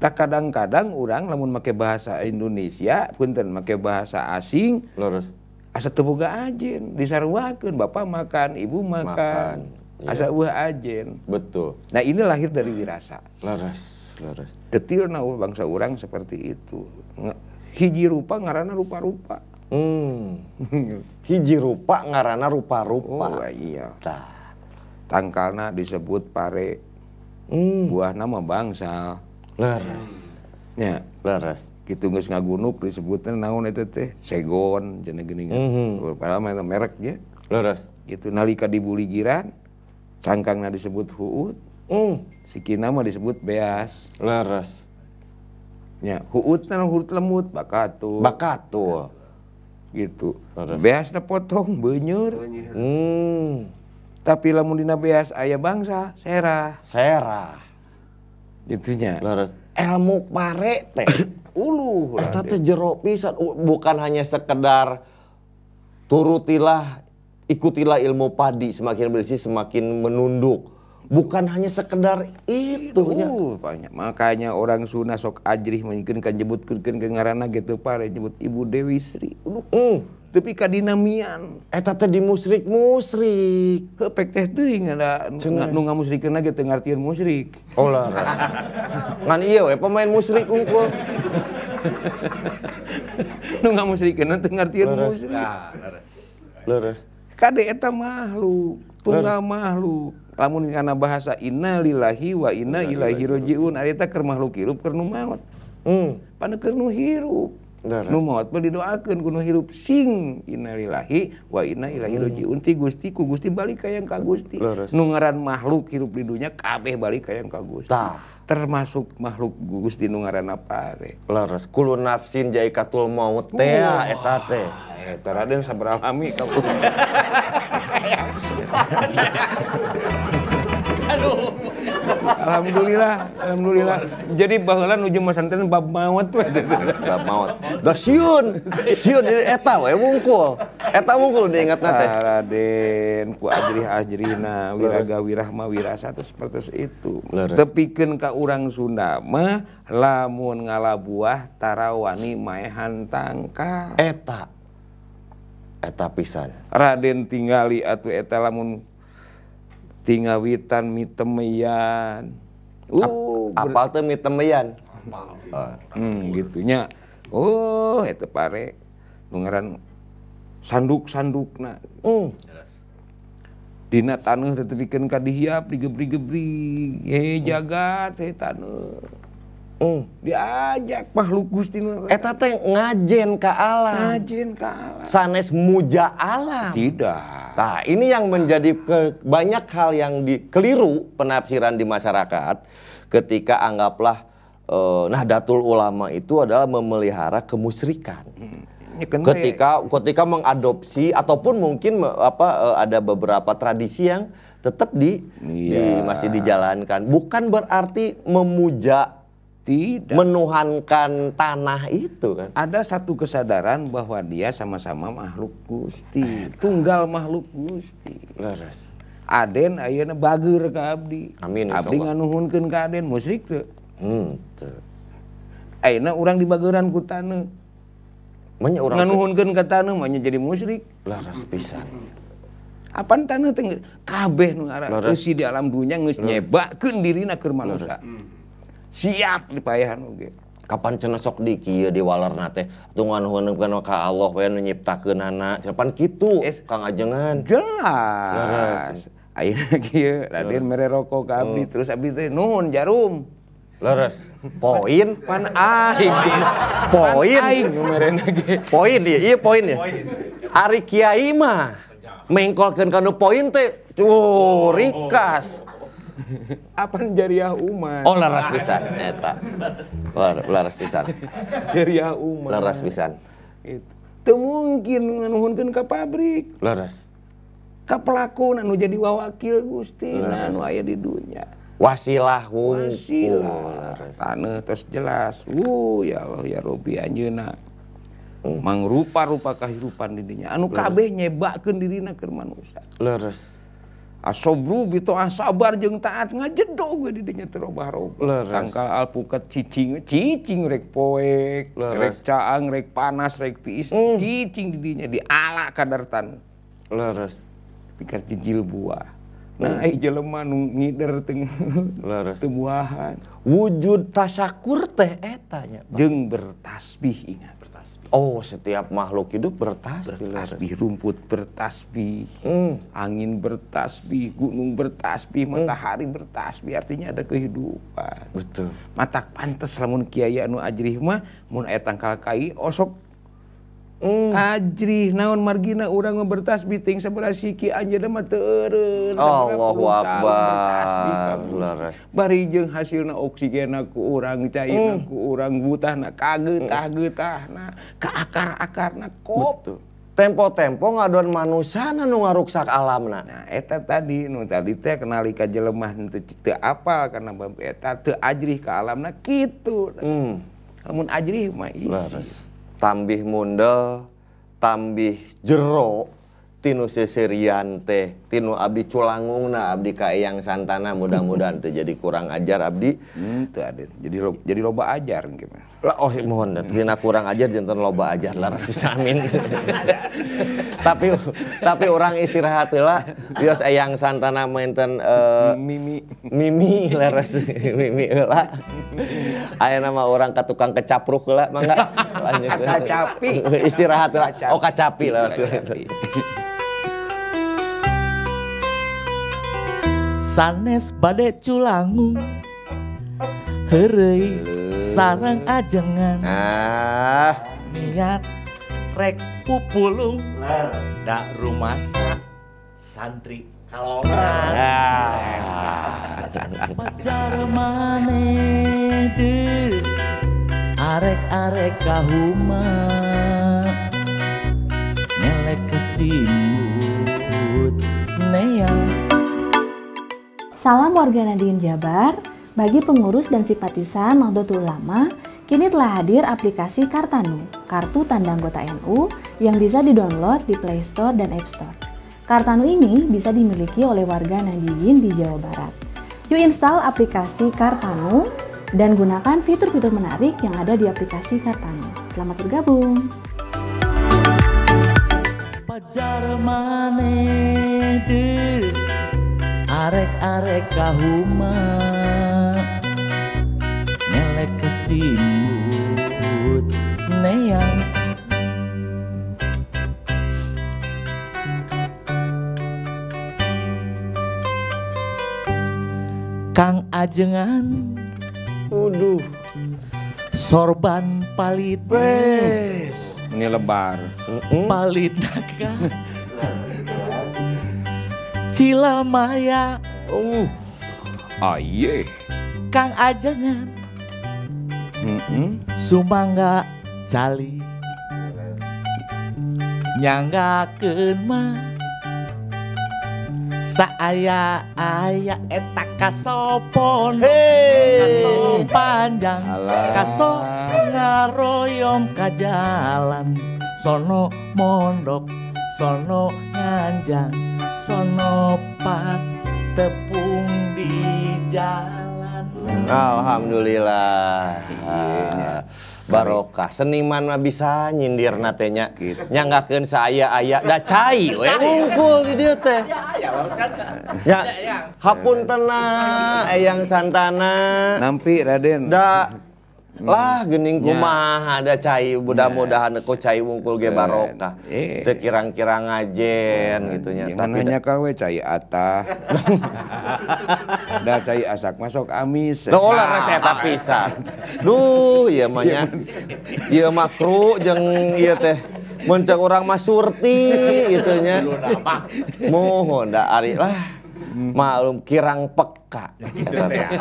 tak kadang-kadang orang lamun make bahasa Indonesia punten make bahasa asing leres asa teboga ajen disarwakan bapak makan ibu makan, makan iya. asa buah uah ajen betul nah ini lahir dari wirasa laras laras detil na bangsa orang seperti itu hiji rupa ngarana rupa-rupa hmm. hiji rupa ngarana rupa-rupa oh iya Tah. tangkalna disebut pare hmm. buah nama bangsa laras ya laras gitu nggak ngagunuk disebutnya naon itu teh segon jeneng gini kan mm -hmm. mereknya leres itu nalika dibuli giran cangkangnya disebut huut mm. sikina mah disebut beas leres ya huut kan hurut lemut bakatul bakatul gitu leres. beasnya potong benyur, benyur. Hmm. tapi lamun dina beas ayah bangsa serah serah gitunya leres ilmu pare teh <coughs> Uluh. Eta eh, teh jero pisan bukan hanya sekedar turutilah ikutilah ilmu padi semakin berisi semakin menunduk. Bukan hanya sekedar itu banyak. Makanya orang Sunda sok ajrih menyikeun kan kengeran ke gitu pare nyebut Ibu Dewi Sri. Uluh. Mm tapi kadinamian eta eh, teh di musrik musrik hepek teh teuing ada nu ngamusrikeun ge teu ngartieun musrik Olah, oh, lah ngan ieu we pemain musrik unggul <laughs> nu ngamusrikeun teu ngartieun musrik nah leres leres kade eta makhluk tunggal makhluk lamun kana bahasa inna lillahi wa inna ilaihi rajiun ari eta keur makhluk hirup keur nu maot hmm. Pan nu hirup maut didoakan kuno hirup sing Innalillahi wa innailahiti hmm. ti Gusti balik kayak Ka Gusti nungaran makhluk hirup lidunya kabeh balik yang Ka Gusti termasuk makhluk Gusti nungaran apare leres kulo nafsin jai katul maut teh ah, eta teh eta raden sabar alami kamu <laughs> alhamdulillah, alhamdulillah. Jadi baheula nuju masantren bab maut tuh, bab maut. Da siun. Sieun eta we wungkul. Eta wungkul diingatna teh. Raden ku ajrih ajrina wiraga wirahma wirasa teh seperti itu. Tepikeun ka urang Sunda mah lamun ngalabuah tarawani maehan tangka. Eta eta pisan Raden tingali atuh eta lamun tingawitan mitemeyan. Uh, oh, apal tuh mitemeyan. Apal? Oh. hmm, gitunya. Oh, itu pare dengaran sanduk-sanduk na. Mm. Dina tanah tetep bikin kadihiap, digebri-gebri. Hei, jagat, he tanah. Mm. diajak makhluk Gusti eta teh ngajen ke alam ngajen ke alam sanes muja alam tidak nah ini yang menjadi ke, banyak hal yang dikeliru penafsiran di masyarakat ketika anggaplah eh, Nahdlatul Ulama itu adalah memelihara kemusyrikan mm. ketika ketika mengadopsi ataupun mungkin apa eh, ada beberapa tradisi yang tetap di, iya. di masih dijalankan bukan berarti memuja tidak. Menuhankan tanah itu kan. Ada satu kesadaran bahwa dia sama-sama makhluk Gusti, tunggal makhluk Gusti. Leres. Aden ayana bager ke abdi. Amin. Abdi nganuhunkeun ka aden musyrik teu. Hmm, teu. Ayeuna urang dibageuran ku taneuh. Manya urang nganuhunkeun ka taneuh mah jadi musyrik. Laras pisan. Apaan tanah tengah kabeh nu ngaran di alam dunia geus nyebakeun dirina ke manusia. Hmm siap dipayahan oke kapan cena sok di kia ya di waler nate tungan huneukeun ka Allah we nu anak, kapan gitu, es, Kang Ajengan jelas Ayo lagi, ladeun mere rokok ka hmm. terus abdi teh nuhun jarum Leres. Poin. Pan aing. Poin. Aing numeren ge. Poin ya, iya poin ya. Ari kiai mah mengkolkeun kana poin teh. Uh, oh. rikas apa jariah umat. Oh laras pisan eta. Laras, laras pisan. Jariah umat. Laras pisan. Itu. Teu mungkin nganuhunkeun ka pabrik. Laras. Ka pelaku anu jadi wawakil Gusti nah, anu aya di dunia, Wasilah wungkul. Wasilah. Taneuh terus jelas. Wuh ya Allah ya Robi anjeunna. Hmm. Mangrupa-rupa kehidupan dirinya, Anu kabeh nyebakkan dirinya ke manusia. Leres asobru bito asabar jeng taat ngajedo gue di dinya terobah-robah sangkal alpukat cicing cicing rek poek Leres. rek caang rek panas rek tiis mm. cicing di dinya di ala tan leres pikir cicil buah mm. nah mm. jelema nu ngider teng <laughs> leres buahan wujud tasakur teh etanya jeng bertasbih ingat Oh, setiap makhluk hidup bertasbih. Bertasbih, rumput bertasbih, hmm. angin bertasbih, gunung bertasbih, hmm. matahari bertasbih. Artinya ada kehidupan. Betul. Matak pantas lamun kiai anu ajrih mah mun aya tangkal kai osok Mm. Ajri naon margina urang bertas biting sebelah siki anjeun mah teureun Allahu akbar. Bari jeung hasilna oksigena ku urang cairna mm. ku urang butahna kageutah-geutahna ka akar-akarna kop. Betul. Tempo-tempo ngadon manusana nu ngaruksak alamna. Nah eta tadi nu tadi teh kenali ka jelema teu teu apal kana bab eta teu ajrih ka alamna kitu. Mm. Lamun ajrih mah isi. Laras tambih mundel tambih jero tinu seserian teh tinu abdi culangung abdi abdi yang santana mudah-mudahan teh jadi kurang ajar abdi hmm, tuh jadi jadi loba ajar gimana lah oh mohon dina kurang ajar jantan loba ajar lah bisa amin <laughs> tapi tapi orang istirahat lah bios ayang santana mainten uh, mimi mimi laras mimi lah ayah nama orang ke tukang kecapruk lah mangga lanjut kacapi istirahat lah oh kacapi lah sanes badai culangung Herai sarang ajengan ah niat rek pupulung Dak rumah sa santri kalongan ah. pacar mane de arek-arek kahuma nelek kesimut Neyang Salam warga Nadine Jabar bagi pengurus dan simpatisan Nahdlatul Ulama, kini telah hadir aplikasi Kartanu, kartu tanda anggota NU yang bisa didownload di Play Store dan App Store. Kartanu ini bisa dimiliki oleh warga Nahdiyin di Jawa Barat. Yuk install aplikasi Kartanu dan gunakan fitur-fitur menarik yang ada di aplikasi Kartanu. Selamat bergabung. Pajar mane arek-arek kahuman simut neyang Kang Ajengan Uduh Sorban palit Wes Ini lebar Palit naga Cilamaya Oh Aye ah, iya. Kang Ajengan mm cali nyangga kenma Saaya aya eta eh, kasopon hey. panjang Alah. Kaso ngaroyom ka jalan Sono mondok Sono nganjang Sono pat tepung di jalan Alhamdulillah. Iya. Barokah seniman mah bisa nyindir natenya gitu. nyanggakeun saya aya da <laughs> cai we unggul di dieu teh. Kan? Ya, ya Ya, hapuntenna Eyang Santana. Nampi Raden. Da lah gening ya. kumaha ada cai mudah-mudahan yeah. kok cai wungkul ge barokah. Eh. Teu kirang-kirang ngajen hmm. gitu nya. Jangan hanya kawe cai atah. da cai asak masuk amis. Nah, olah rasa tapi pisan. Duh, ieu iya mah nya. Ieu iya, mah kru jeung ieu teh mencak orang mah surti gitu nya. Mohon da ari lah. Hmm. maklum kirang peka ya, gitu ya.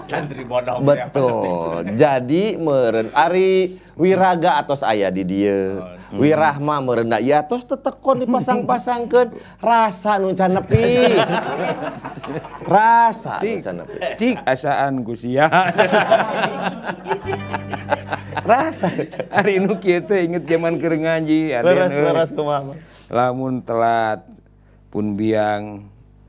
santri bodoh ya. betul jadi meren ari wiraga atau ayah di dia oh, wirahma merendah. ya terus tetekon dipasang-pasangkan rasa nu nepi rasa cik, nepi cik asaan gusia rasa hari nu kita inget zaman kering ngaji leres leres lamun telat pun biang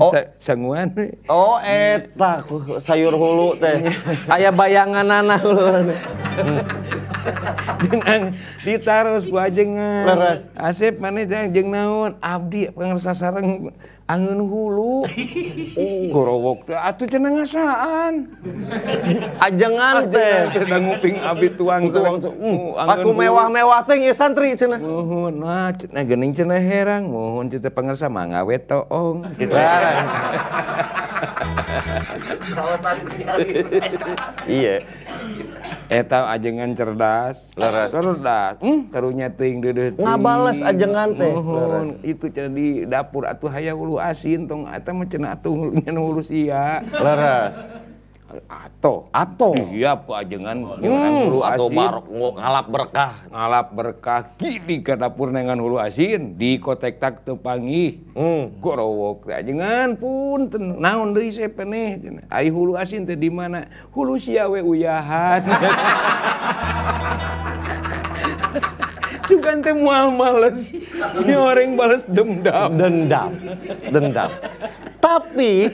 Oh. Sa sanguan Oh eta sayur hulu teh. Aya bayangan anak hulu. <laughs> Jenang ditaruh ku ajengan. Asep mana jeung naon abdi pangersa sareng angin hulu <laughs> oh, gorowok teh atuh cenah ngasaan <laughs> ajengan teh da nguping abit tuang tuang aku hmm, hmm, mewah-mewah teh ieu santri cina, mohon, nah cina gening cina herang mohon cita pangarsa mangga we toong sarang <laughs> gitu iya Eta ajengan cerdas, leres. Cerdas. Hmm, karunya ting nggak Ngabales ajengan teh. Nuhun, itu cenah di dapur atuh hayang ulu asin tong eta mah cenah atuh nya siak. iya. Leres. Ato. Ato. Iya, ajengan hmm, hulu atau barok ngalap berkah. Ngalap berkah gini ke dapur hulu asin di kotek tak tepangi. Hmm. Gorowok ajengan ya, pun ten, naon deui sepene. Ai hulu asin teh di mana? Hulu siawe uyahan. <laughs> Sugan teh mual males. Si orang balas dendam. Dendam. Dendam. Tapi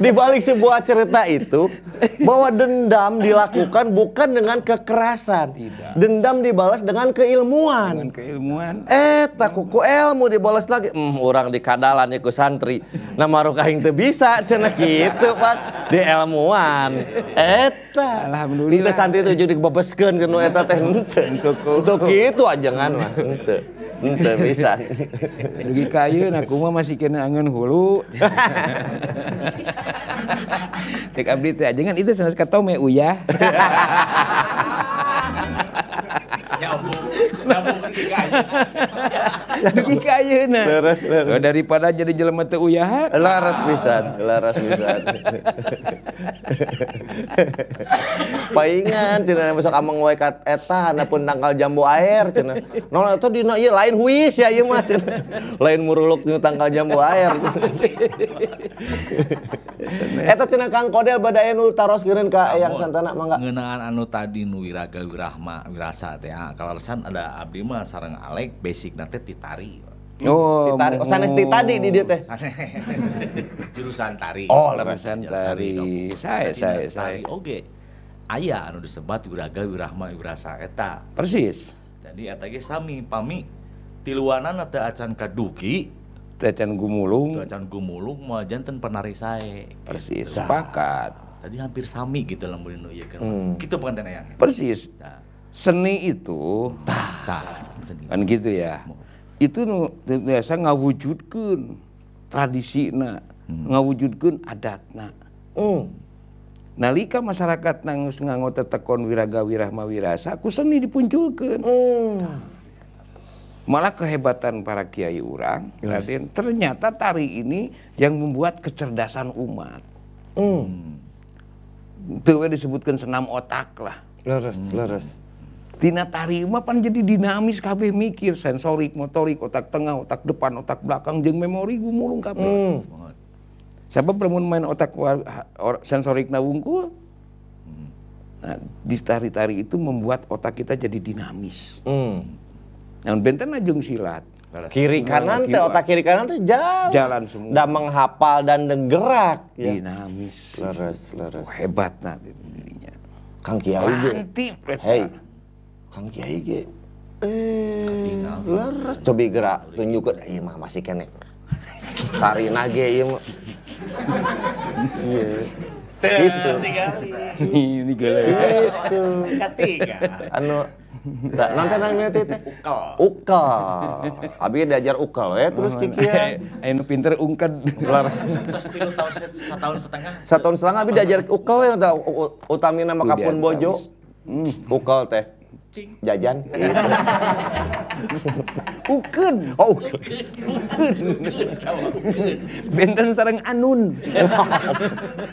di balik sebuah cerita itu bahwa dendam dilakukan bukan dengan kekerasan. Tidak. Dendam dibalas dengan keilmuan. Dengan keilmuan. Eh, takuku ilmu dibalas lagi. Hmm, orang di kadalan ku santri. Nah, maruk yang bisa cenah gitu, Pak. Di ilmuan. Eta. Alhamdulillah. Itu santri itu jadi kebebaskan ke eta teh Untuk itu aja kan mah, Ente bisa. lagi kayu nak kuma masih kena angin hulu. Cek abdi teh jangan itu sanes katome uyah. Ya ampun. Lagi na. Laras, laras. Ya, daripada jadi jelema teu uyahan. Laras pisan, laras pisan. Paingan cenah besok amang wae ka eta pun tangkal jambu air cina, No itu dina ieu lain huis ya ieu mah cenah. Lain muruluk dina tangkal jambu air. Eta cenah Kang Kodel badaya nu taros gerin ka Eyang Santana mangga. Ngeunaan anu tadi nu Wiraga Wirahma Wirasa teh. Ah, Kalau ada da abdi mah sarang Alek basic nate titari. Oh, titari. Oh, sanes oh. titadi di dia teh. <laughs> jurusan tari. Oh, jurusan tari. Saya saya saya. Tari oge. Aya anu disebat Wiraga Wirahma Wirasa eta. Persis. Jadi eta ge sami pami tiluanan teh acan kaduki Acan Gumulung. Acan Gumulung mah jantan penari saya. Persis. Gitu. Sepakat. Tadi hampir sami gitu lamun nu ieu kan. Hmm. Gitu ayang. Persis. Nah seni itu tah, seni kan gitu ya. Itu biasa ngawujudkan tradisi na, hmm. ngawujudkan adat na. Hmm. Nalika masyarakat nangus nganggo tetekon wiraga wirahma wirasa, aku seni dipunculkan. Hmm. Malah kehebatan para kiai orang, Raden, ternyata tari ini yang membuat kecerdasan umat. Hmm. Itu disebutkan senam otak lah. Leres, hmm. leres Tina tarima pan jadi dinamis kabeh mikir sensorik, motorik, otak tengah, otak depan, otak belakang jeng memori gue mulung kabeh. Hmm. Siapa pernah main otak sensorik wungkul? Hmm. Nah, di tari-tari itu membuat otak kita jadi dinamis. Hmm. Yang benten jeng silat. Kiri nah, kanan teh otak kiri kanan teh jalan. Jalan semua. Dan menghafal dan gerak. Ya. Dinamis. Leres, leres. Oh, hebat nah dirinya. Kang Kiai. Hantip. Hei, Kang Kiai ge eh leres coba gerak tunjukkan iya mah masih kene Karina ge iya mah iya gitu ini gele gitu ketiga anu Tak nonton nanya teh Ukal. Ukal. Abi diajar ukal ya terus oh, kiki ya. Eh, Ayo anu pinter ungkad. Terus tiga tahun setahun setengah. Setahun setengah abi diajar ukal ya utamina makapun bojo. Hmm, ukal teh cing jajan gitu. <laughs> oh ukeun benten sarang anun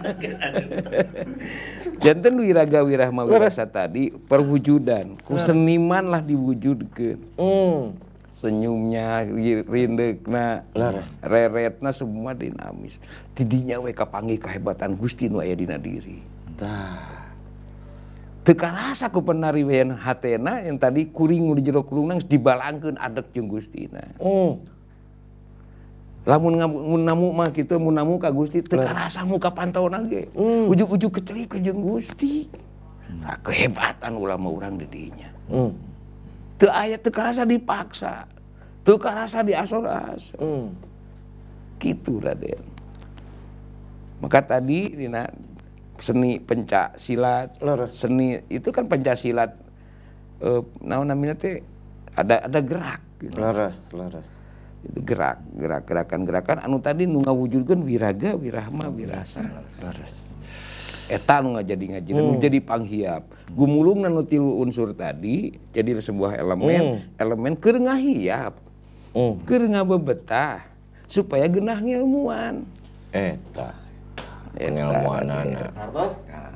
<laughs> janten wiraga wirahma wirasa tadi perwujudan ku seniman lah diwujudkan, mm. senyumnya rindekna Laras. reretna semua dinamis tidinya we kapangi kehebatan Gusti nu aya dina diri tah terasa ku pernah riwayan hatena yang tadi kuring di jero kurungnang dibalangkan adat jeng gustina oh hmm. lamun ngamun namu mah gitu mun namu ka gusti terasa muka pantau nage mm. ujuk ujuk kecelik ke jeng gusti nah kehebatan ulama orang didinya mm. tuh ayat terasa dipaksa terasa diasor-asor mm. gitu raden maka tadi Rina seni pencak silat Lurus. seni itu kan pencak silat eh, naon namanya teh ada ada gerak gitu. Lurus, lurus. Itu gerak, gerak gerakan-gerakan anu tadi nunggu wujudkan wiraga, wirahma, wirasa. Lurus. Eta nu jadi ngaji hmm. jadi panghiap. Gumulung nu tilu unsur tadi jadi sebuah elemen, hmm. elemen keur ngahiap. Hmm. Keur ngabebetah supaya genah ngilmuan. Eta Iya, pengilmuan anak ya. iya. nah,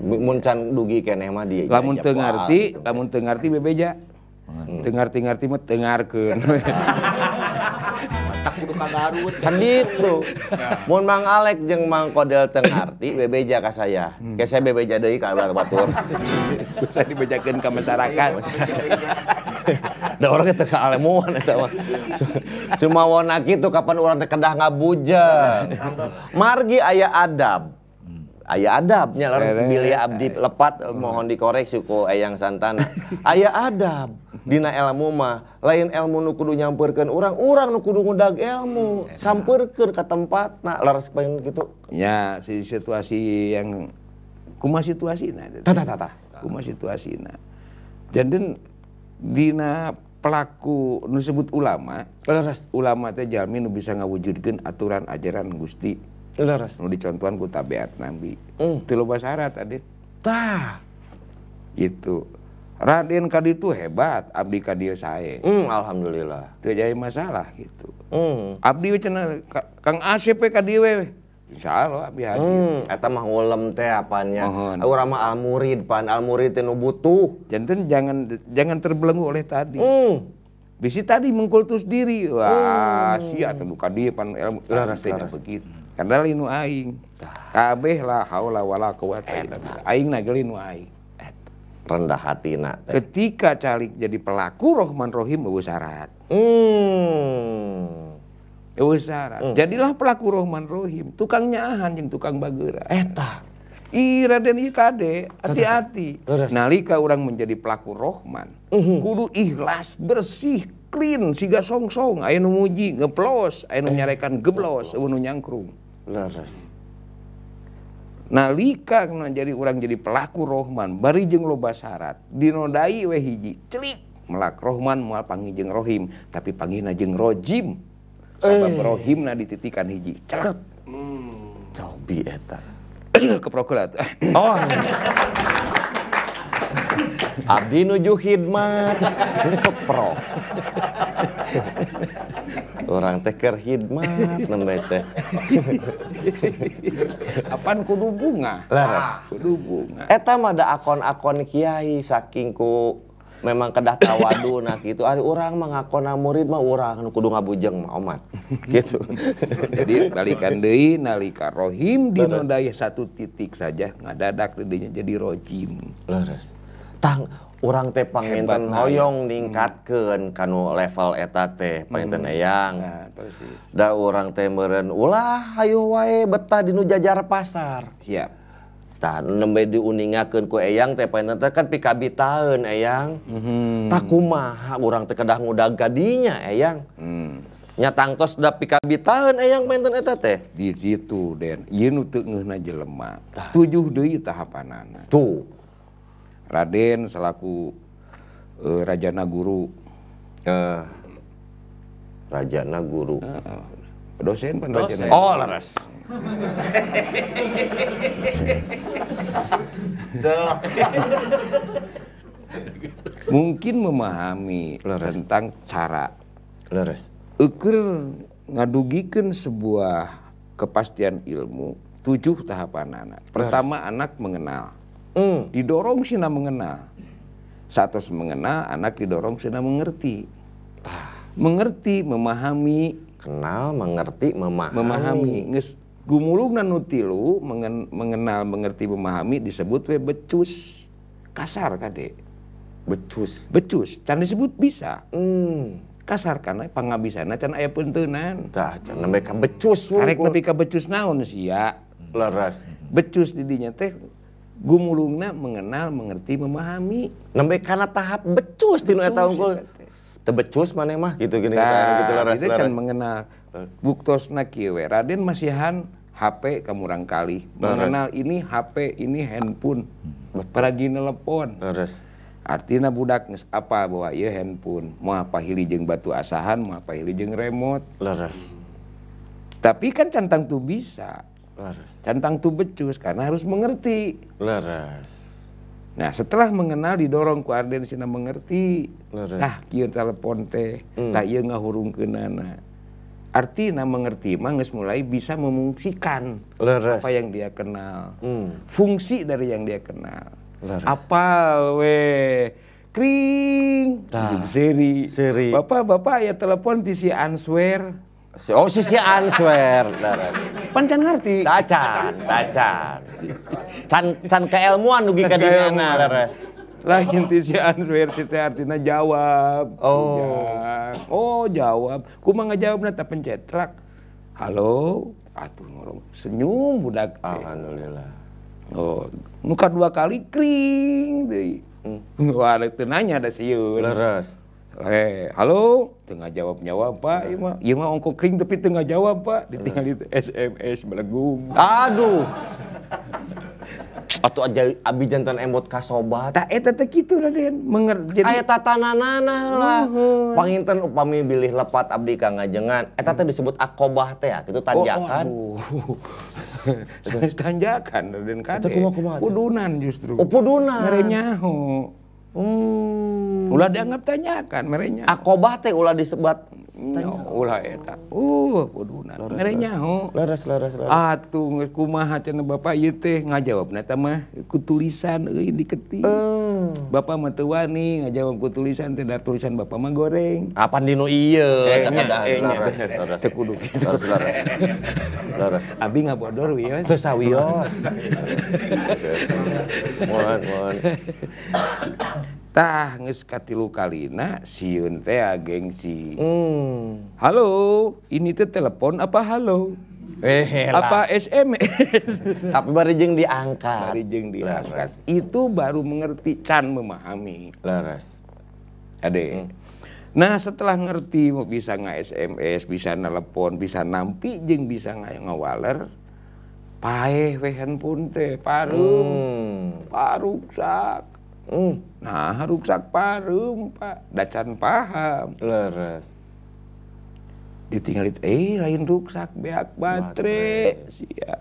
muncan dugi kenema dia, di lamun teu ngarti gitu. lamun teu ngarti bebeja hmm. teu ngarti ngarti mah teu ngarkeun <laughs> tak kudu ka kan ditu mun Mang Alek jeung Mang Kodel teu ngarti bebeja ka saya hmm. ke saya bebeja deui ka batur <laughs> saya dibejakeun ka masyarakat iya, ada orang yang teh alemuan itu mah. Sumawana itu kapan orang teh ngabuja Margi ayah adab. ayah adabnya harus milih abdi lepat mohon dikoreksi ku Eyang Santana. ayah adab dina ilmu mah lain ilmu nu kudu orang orang urang nu kudu ngudag ilmu, tempat tempat nah laras pengen gitu. Ya, si situasi yang kuma situasi nah. Tata tata. Kuma situasi nah. Jadi dina pelaku nu sebut ulama Leras. ulama teh jalmi nu bisa ngawujudkeun aturan ajaran Gusti Leras. nu dicontohan ku tabiat Nabi mm. teu loba syarat adit tah itu Raden kadi itu hebat, abdi ka saya sae. Mm, alhamdulillah. Teu jadi masalah gitu. Mm. Abdi cenah Kang Asep ka dieu Insya Allah abi hadir. Hmm, eta mah ulem teh apanya. Urang mah almurid, pan almurid murid itu butuh. Janten jangan jangan terbelenggu oleh tadi. Hmm. Bisi tadi mengkultus diri. Wah, hmm. sia teh dia pan ilmu. Laras begitu. Karena linu aing. Kabeh lah haula wala quwata illa Aing nagel linu aing. Rendah hati nak. Ketika calik jadi pelaku Rohman Rohim bawa syarat. Hmm. Ya hmm. jadilah pelaku Rohman Rohim tukang nyahan yang tukang bagera eta eh, I Raden Ikade hati-hati nalika orang menjadi pelaku Rohman uhum. kudu ikhlas bersih clean siga song ayo nu ngeplos ayo nu eh. nyarekan geblos ayo nyangkrung leres nalika jadi orang jadi pelaku Rohman bari jeng loba syarat dinodai we hiji celik melak Rohman moal panggil jeng Rohim tapi panggihna jeung Rojim sahabat eh. Rohim nah dititikan hiji celak hmm. cobi eta <coughs> keprokulat <coughs> oh Abdi nuju khidmat kepro, orang teker khidmat nembe teh Apaan kudu bunga laras ah, kudu bunga eta mah akon-akon kiai saking ku memang kedah tawadu nah gitu orang orang mengakona murid mah orang kudu ngabujeng mah omat <laughs> gitu jadi balikan deui nalika rohim dina satu titik saja ngadadak dedenya jadi rojim leres tang orang teh panginten hoyong hmm. ningkatkeun kanu level eta teh hmm. panginten hmm. eyang nah, persis da orang teh meureun ulah hayu wae betah di nu jajar pasar siap tah nembe diuningakeun ku eyang teh paena teh kan tahun eyang mm. tah kumaha orang teh kedah ngudag gadinya eyang mm. nya tangtos da pikabitaeun eyang menten eta teh di situ den ieu nu teu ngeuhna jelema tujuh deui tahapanana tuh Raden selaku uh, eh, Naguru, Guru uh, Rajana Guru uh, dosen pan Rajana oh laras Mungkin memahami Leres. tentang cara. Leres. Ukur ngadugikan sebuah kepastian ilmu tujuh tahapan anak. Pertama Leres. anak mengenal. Mm. Didorong sina mengenal. Satu mengenal, anak didorong sina mengerti. Ah. Mengerti, memahami, kenal, mengerti, memahami. Memahami. Nges, gumulungna nutilu mengenal mengerti memahami disebut we becus kasar kade becus becus can disebut bisa hmm. kasar karena eh, penghabisannya can ayah pentenan tah can hmm. mereka becus karek nepi ke becus naon ya leras becus didinya teh gumulungna mengenal mengerti memahami nembe karena tahap becus dinu eta unggul tebecus yang mah gitu gini nah, gitu leres, gitu can mengenal buktos nakiwe Raden masihan HP kamurang kali. Mengenal ini HP, ini handphone. Hmm. para Peragi Beres. Artinya budak nges apa bahwa ya handphone. Mau apa hili jeng batu asahan, mau apa hili jeng remote. Beres. Tapi kan cantang tuh bisa. Beres. Cantang tuh becus karena harus mengerti. Beres. Nah setelah mengenal didorong ku Arden Sina mengerti. Leres. Tah kieu telepon teh, hmm. tah ke nana artinya mengerti manges mulai bisa memungsikan Leres. apa yang dia kenal hmm. fungsi dari yang dia kenal Leres. apal we kring nah. seri seri bapak bapak ya telepon di si answer si oh si si answer pancan ngerti tacan tacan can can keilmuan dugi kadinya dina lain intisian versi teh artinya jawab. Oh. Jawab. Ya. Oh jawab. Kuma ngajawab nata pencetlak. Halo. Atuh ngorong. Senyum budak teh. Alhamdulillah. Oh. Muka dua kali kring deh. Hmm. Wah, ada nanya ada siun. Leres. Eh, halo, tengah jawab jawab Pak, iya mah, iya mah ongko kering tapi tengah jawab Pak, ditinggal itu nah. SMS melegung. Aduh atau aja abi jantan emot kasobat tak eta teh kitu Raden mengerti aya tatananana lah panginten upami bilih lepat abdi ka ngajengan eta teh disebut akobah teh ya, kitu tanjakan oh, oh, <laughs> tanjakan Raden kade eta kumaha pudunan justru oh pudunan mere nyaho hmm. ulah dianggap tanjakan merenya akobah teh ulah disebut ulah eta uh kudunan mere nyaho leres leres leres atuh kumaha cenah bapak ieu teh ngajawabna eta mah ku tulisan euy diketik uh. bapak mah teu wani ngajawab ku tulisan teh tulisan bapak mah goreng apa dino ieu eh, eta tanda eh, teu kudu kitu leres leres abi ngabodor wios teu sawios <laughs> mohon mohon tah nges katilu kalina siun teh gengsi hmm. halo ini teh telepon apa halo eh, apa SMS <laughs> tapi baru jeng diangkat baru jeng diangkat itu baru mengerti can memahami laras ade hmm. nah setelah ngerti mau bisa nggak SMS bisa nelepon, bisa nampi jeng bisa nggak ngawaler paeh wehen pun teh paru hmm. paru sak mm. nah rusak parum pak dacan paham leres ditinggal itu eh lain rusak beak baterai, siap. sia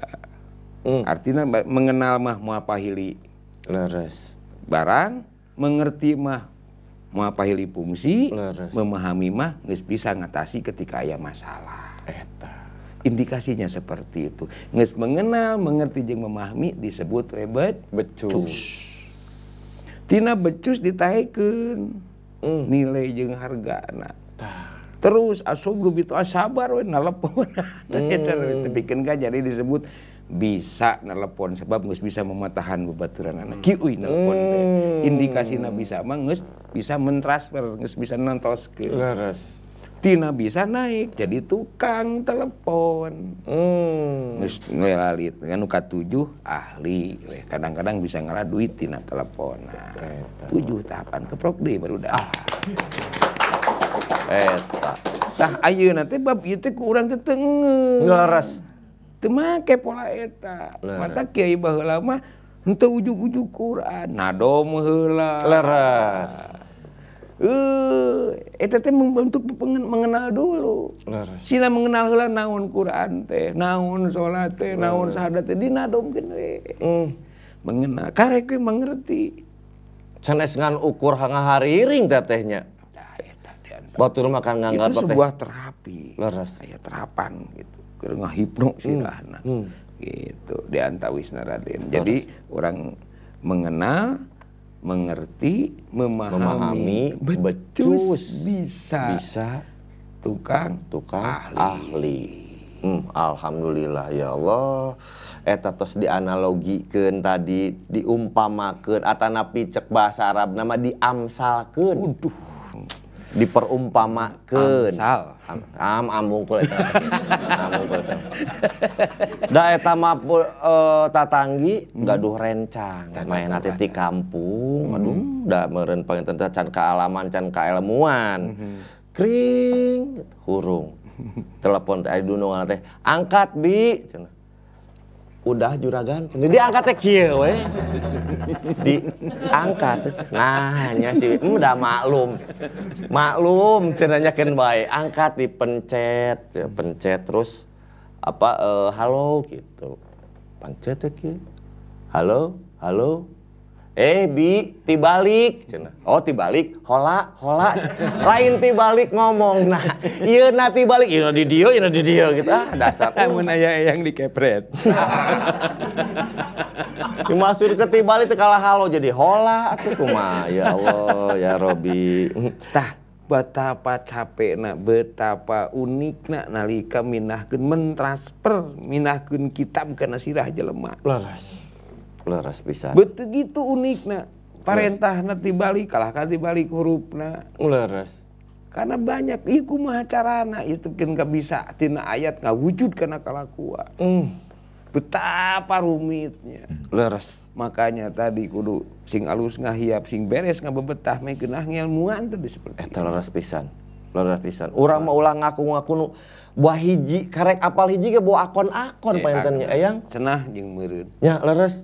mm. artinya mengenal mah apa hili. leres barang mengerti mah hili fungsi leres. memahami mah nggak bisa ngatasi ketika ada masalah Eta. indikasinya seperti itu Nges mengenal mengerti jeng memahami disebut webet eh, becus, becus tina becus ditaikin mm. nilai jeng harga nah terus asubru itu asabar ah, we nalepon <laughs> ya, hmm. bikin kan jadi disebut bisa nalepon sebab nggak bisa mematahan bebaturan anak kiui nalepon hmm. indikasi bisa mah ngus bisa mentransfer nggak bisa ke. leres Tina bisa naik jadi tukang telepon. Hmm. Terus ngelali kan nuka tujuh ahli. Kadang-kadang bisa ngalah duit Tina telepon. Nah, tujuh tahapan ke prokde baru dah. Ah. Eta. Nah ayo nanti bab itu kurang orang tetengge. Ngelaras. Temake pola eta. Mata kiai bahulama mah Untuk ujuk-ujuk Quran. Nado meheula. Leras. Uh, eh, eta teh membentuk mengenal dulu. Benar. Sila mengenal lah naon Quran teh, naon salat teh, naon sahadat teh dina domkeun we. Eh, mm. Eh, mengenal karek mengerti. Can ngan ukur hangahariring teh tetehnya. Ya, ya, Batur makan nganggar Itu sebuah terapi. Leres. Aya terapan gitu. Keur ngahipno hmm. sih Hmm. Hmm. Gitu, di Antawisna Raden. Jadi orang mengenal mengerti, memahami, memahami becus, becus bisa, bisa tukang, tukang ahli. ahli. Hmm, Alhamdulillah ya Allah eh, eta tos dianalogikan tadi diumpamakan atau napi cek bahasa Arab nama diamsalkan Waduh diperumpamakan am, am amungkul eta amungkul da eta mah uh, tatanggi hmm. gaduh rencang main hati di kampung hmm. aduh da meureun panginten can ka alaman can ka ilmuan hmm. kring hurung <laughs> telepon teh dunungan teh angkat bi cenah udah juragan jadi diangkat teh kieu we <laughs> diangkat nah nya si hmm, udah maklum maklum cenanya nyakeun bae angkat dipencet ya, pencet terus apa uh, halo gitu pencet ya halo halo Eh bi, tibalik cina. Oh tibalik, hola, hola. Lain tibalik ngomong nah. Iya na tibalik, iya di dia, iya di dia gitu. Ah dasar. Kamu <laughs> nanya yang dikepret. <laughs> Dimasuk ke tibalik kalah halo jadi hola aku kuma Ya Allah, ya Robi. Tah, betapa capek nak, betapa unik nak nalika minahkan mentransfer minahkan kitab karena sirah lemah. Laras leres pisan betul gitu unik nak parentah nanti balik kalah kan balik huruf nak leres karena banyak iku mahacarana itu kan gak bisa tina ayat gak wujud karena kalakua mm. betapa rumitnya leres makanya tadi kudu sing alus ngahiap sing beres nggak bebetah mekenah ngilmuan tuh seperti Eh leres pisan leres pisan orang mau ulang ngaku ngaku nu buah hiji karek apal hiji ke buah iya, akon akon e, pantennya ayang cenah jeng meureun Ya leres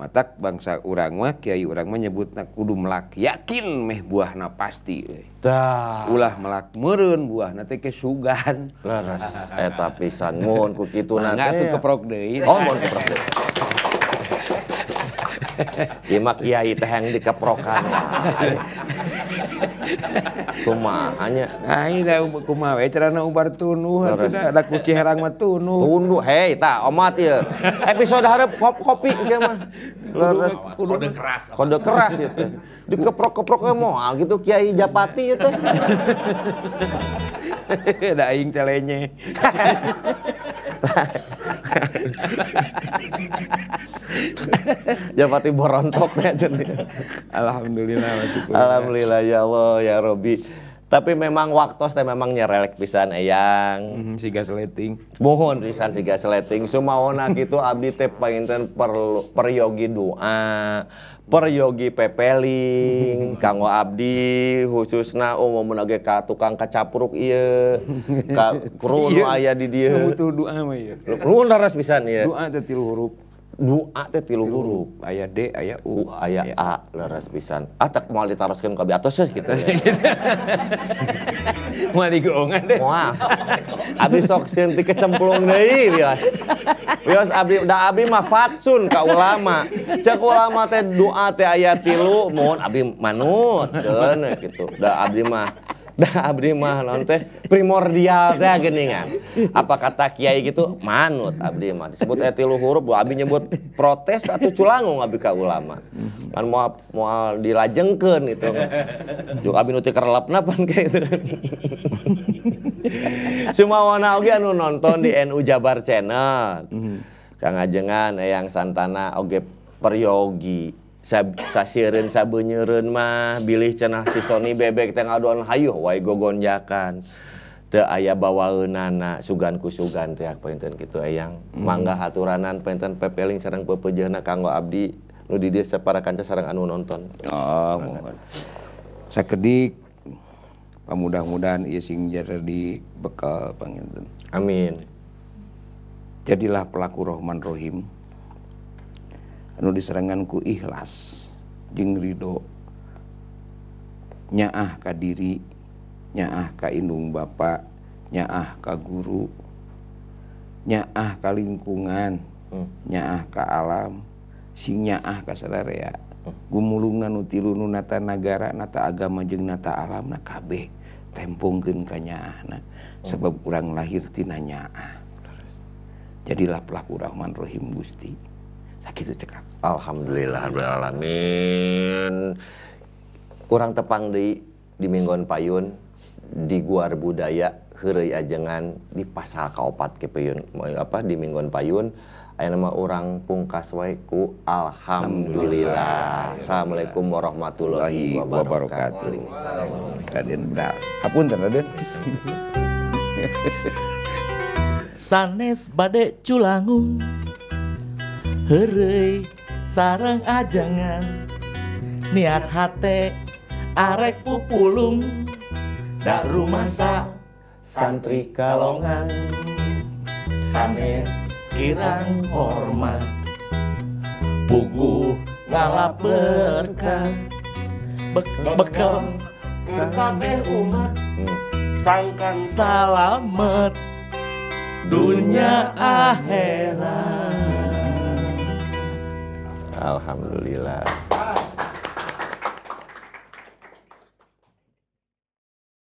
Matak bangsa urangmah kiai orang menyebut nak kudu melak yakin meh buah na pasti dah ulah melak merun buah nanti ke sugan leres eta eh, pisan mun ku kitu na teh keprok deui oh mun keprok deui Ima kiai teh yang dikeprokan. <laughs> kumanya Hai da kuma we carana ubar tunuh atuh da da ku ciherang mah tunuh. Tunduh hei tak, omat ya, Episode harap kopi ieu mah. Leres kode keras. Kode keras ieu teh. Dikeprok-keprok ge gitu Kiai Japati ieu teh. <laughs> Da aing telenye. <laughs> Japati <laughs> ya, borontok aja ya, Alhamdulillah masyukur. Alhamdulillah ya Allah ya Robi. Tapi memang waktu saya memang nyerelek pisan eyang. Eh, mm -hmm, siga seleting. Mohon pisan siga seleting. Sumaona gitu abdi teh perlu peryogi doa, Per Peryogi Pepeling, <laughs> Kanggo Abdi, khususna oh, umum menage ka tukang kacapruk iya, <laughs> ka kru iya. ayah di dia. Butuh doa mah ya. Lu naras pisan iya. Doa teh tilu huruf dua teh tilu huruf ayah D ayah U, ayat ayah A leres pisan atak ah, mau ditaroskan ke atas sih gitu ya mau <laughs> digoongan deh wah abis sok senti kecemplung deh bias bias abis udah abis mah fatsun ka ulama cek ulama teh dua teh ayah tilu mohon abis manut kan gitu udah abis mah Dah abdi mah naon teh primordial teh geningan. Apa kata kiai gitu manut abdi mah disebut eta tilu huruf bu abdi nyebut protes atau culangung abdi ka ulama. Kan mau mau dilajengkeun itu. Juga abdi nu kerlap napan kayak itu. Semua <laughs> wana oge anu nonton di NU Jabar Channel. Hmm. Kang Ajengan, yang Santana, oge Peryogi, sasiren sabunyeun mah bilih cenah si Sony bebek tengah ngaduan hayuh wae gogonjakan teu aya bawaeunana suganku sugan teh painten kitu eyang hmm. mangga haturanan painten pepeling sareng peupeujeuhna kanggo abdi nu di dieu sapara kanca sareng anu nonton oh mohon sakedik mudah-mudahan ieu sing jadi bekal panginten amin jadilah pelaku rohman rohim anu diseranganku ikhlas jing ridho nyaah ka diri nyaah ka indung bapak nyaah ka guru nyaah ka lingkungan hmm. nyaah ka alam sing nyaah ka sadarea hmm. gumulungna nu tilu nu nata nagara nata agama jeng nata alam na kabeh tempungkeun ka nyaahna hmm. sebab urang lahir tina nyaah jadilah pelaku Rahman Rahim Gusti saya gitu cekap. Alhamdulillah, alamin. Kurang tepang di di Minggon Payun, di Guar Budaya, Hurei Ajengan, di Pasar Kaopat Payun, apa di Minggon Payun, Aya nama orang pungkas wae ku alhamdulillah. alhamdulillah. Assalamualaikum warahmatullahi wabarakatuh. Raden benar. Hapunten Raden. Sanes bade culangung herei sarang ajangan niat hate arek pupulung dak sa santri kalongan sanes kirang hormat pugu ngalap berkah bekal bekal kabeh umat sangkan salamet dunia akhirat Alhamdulillah.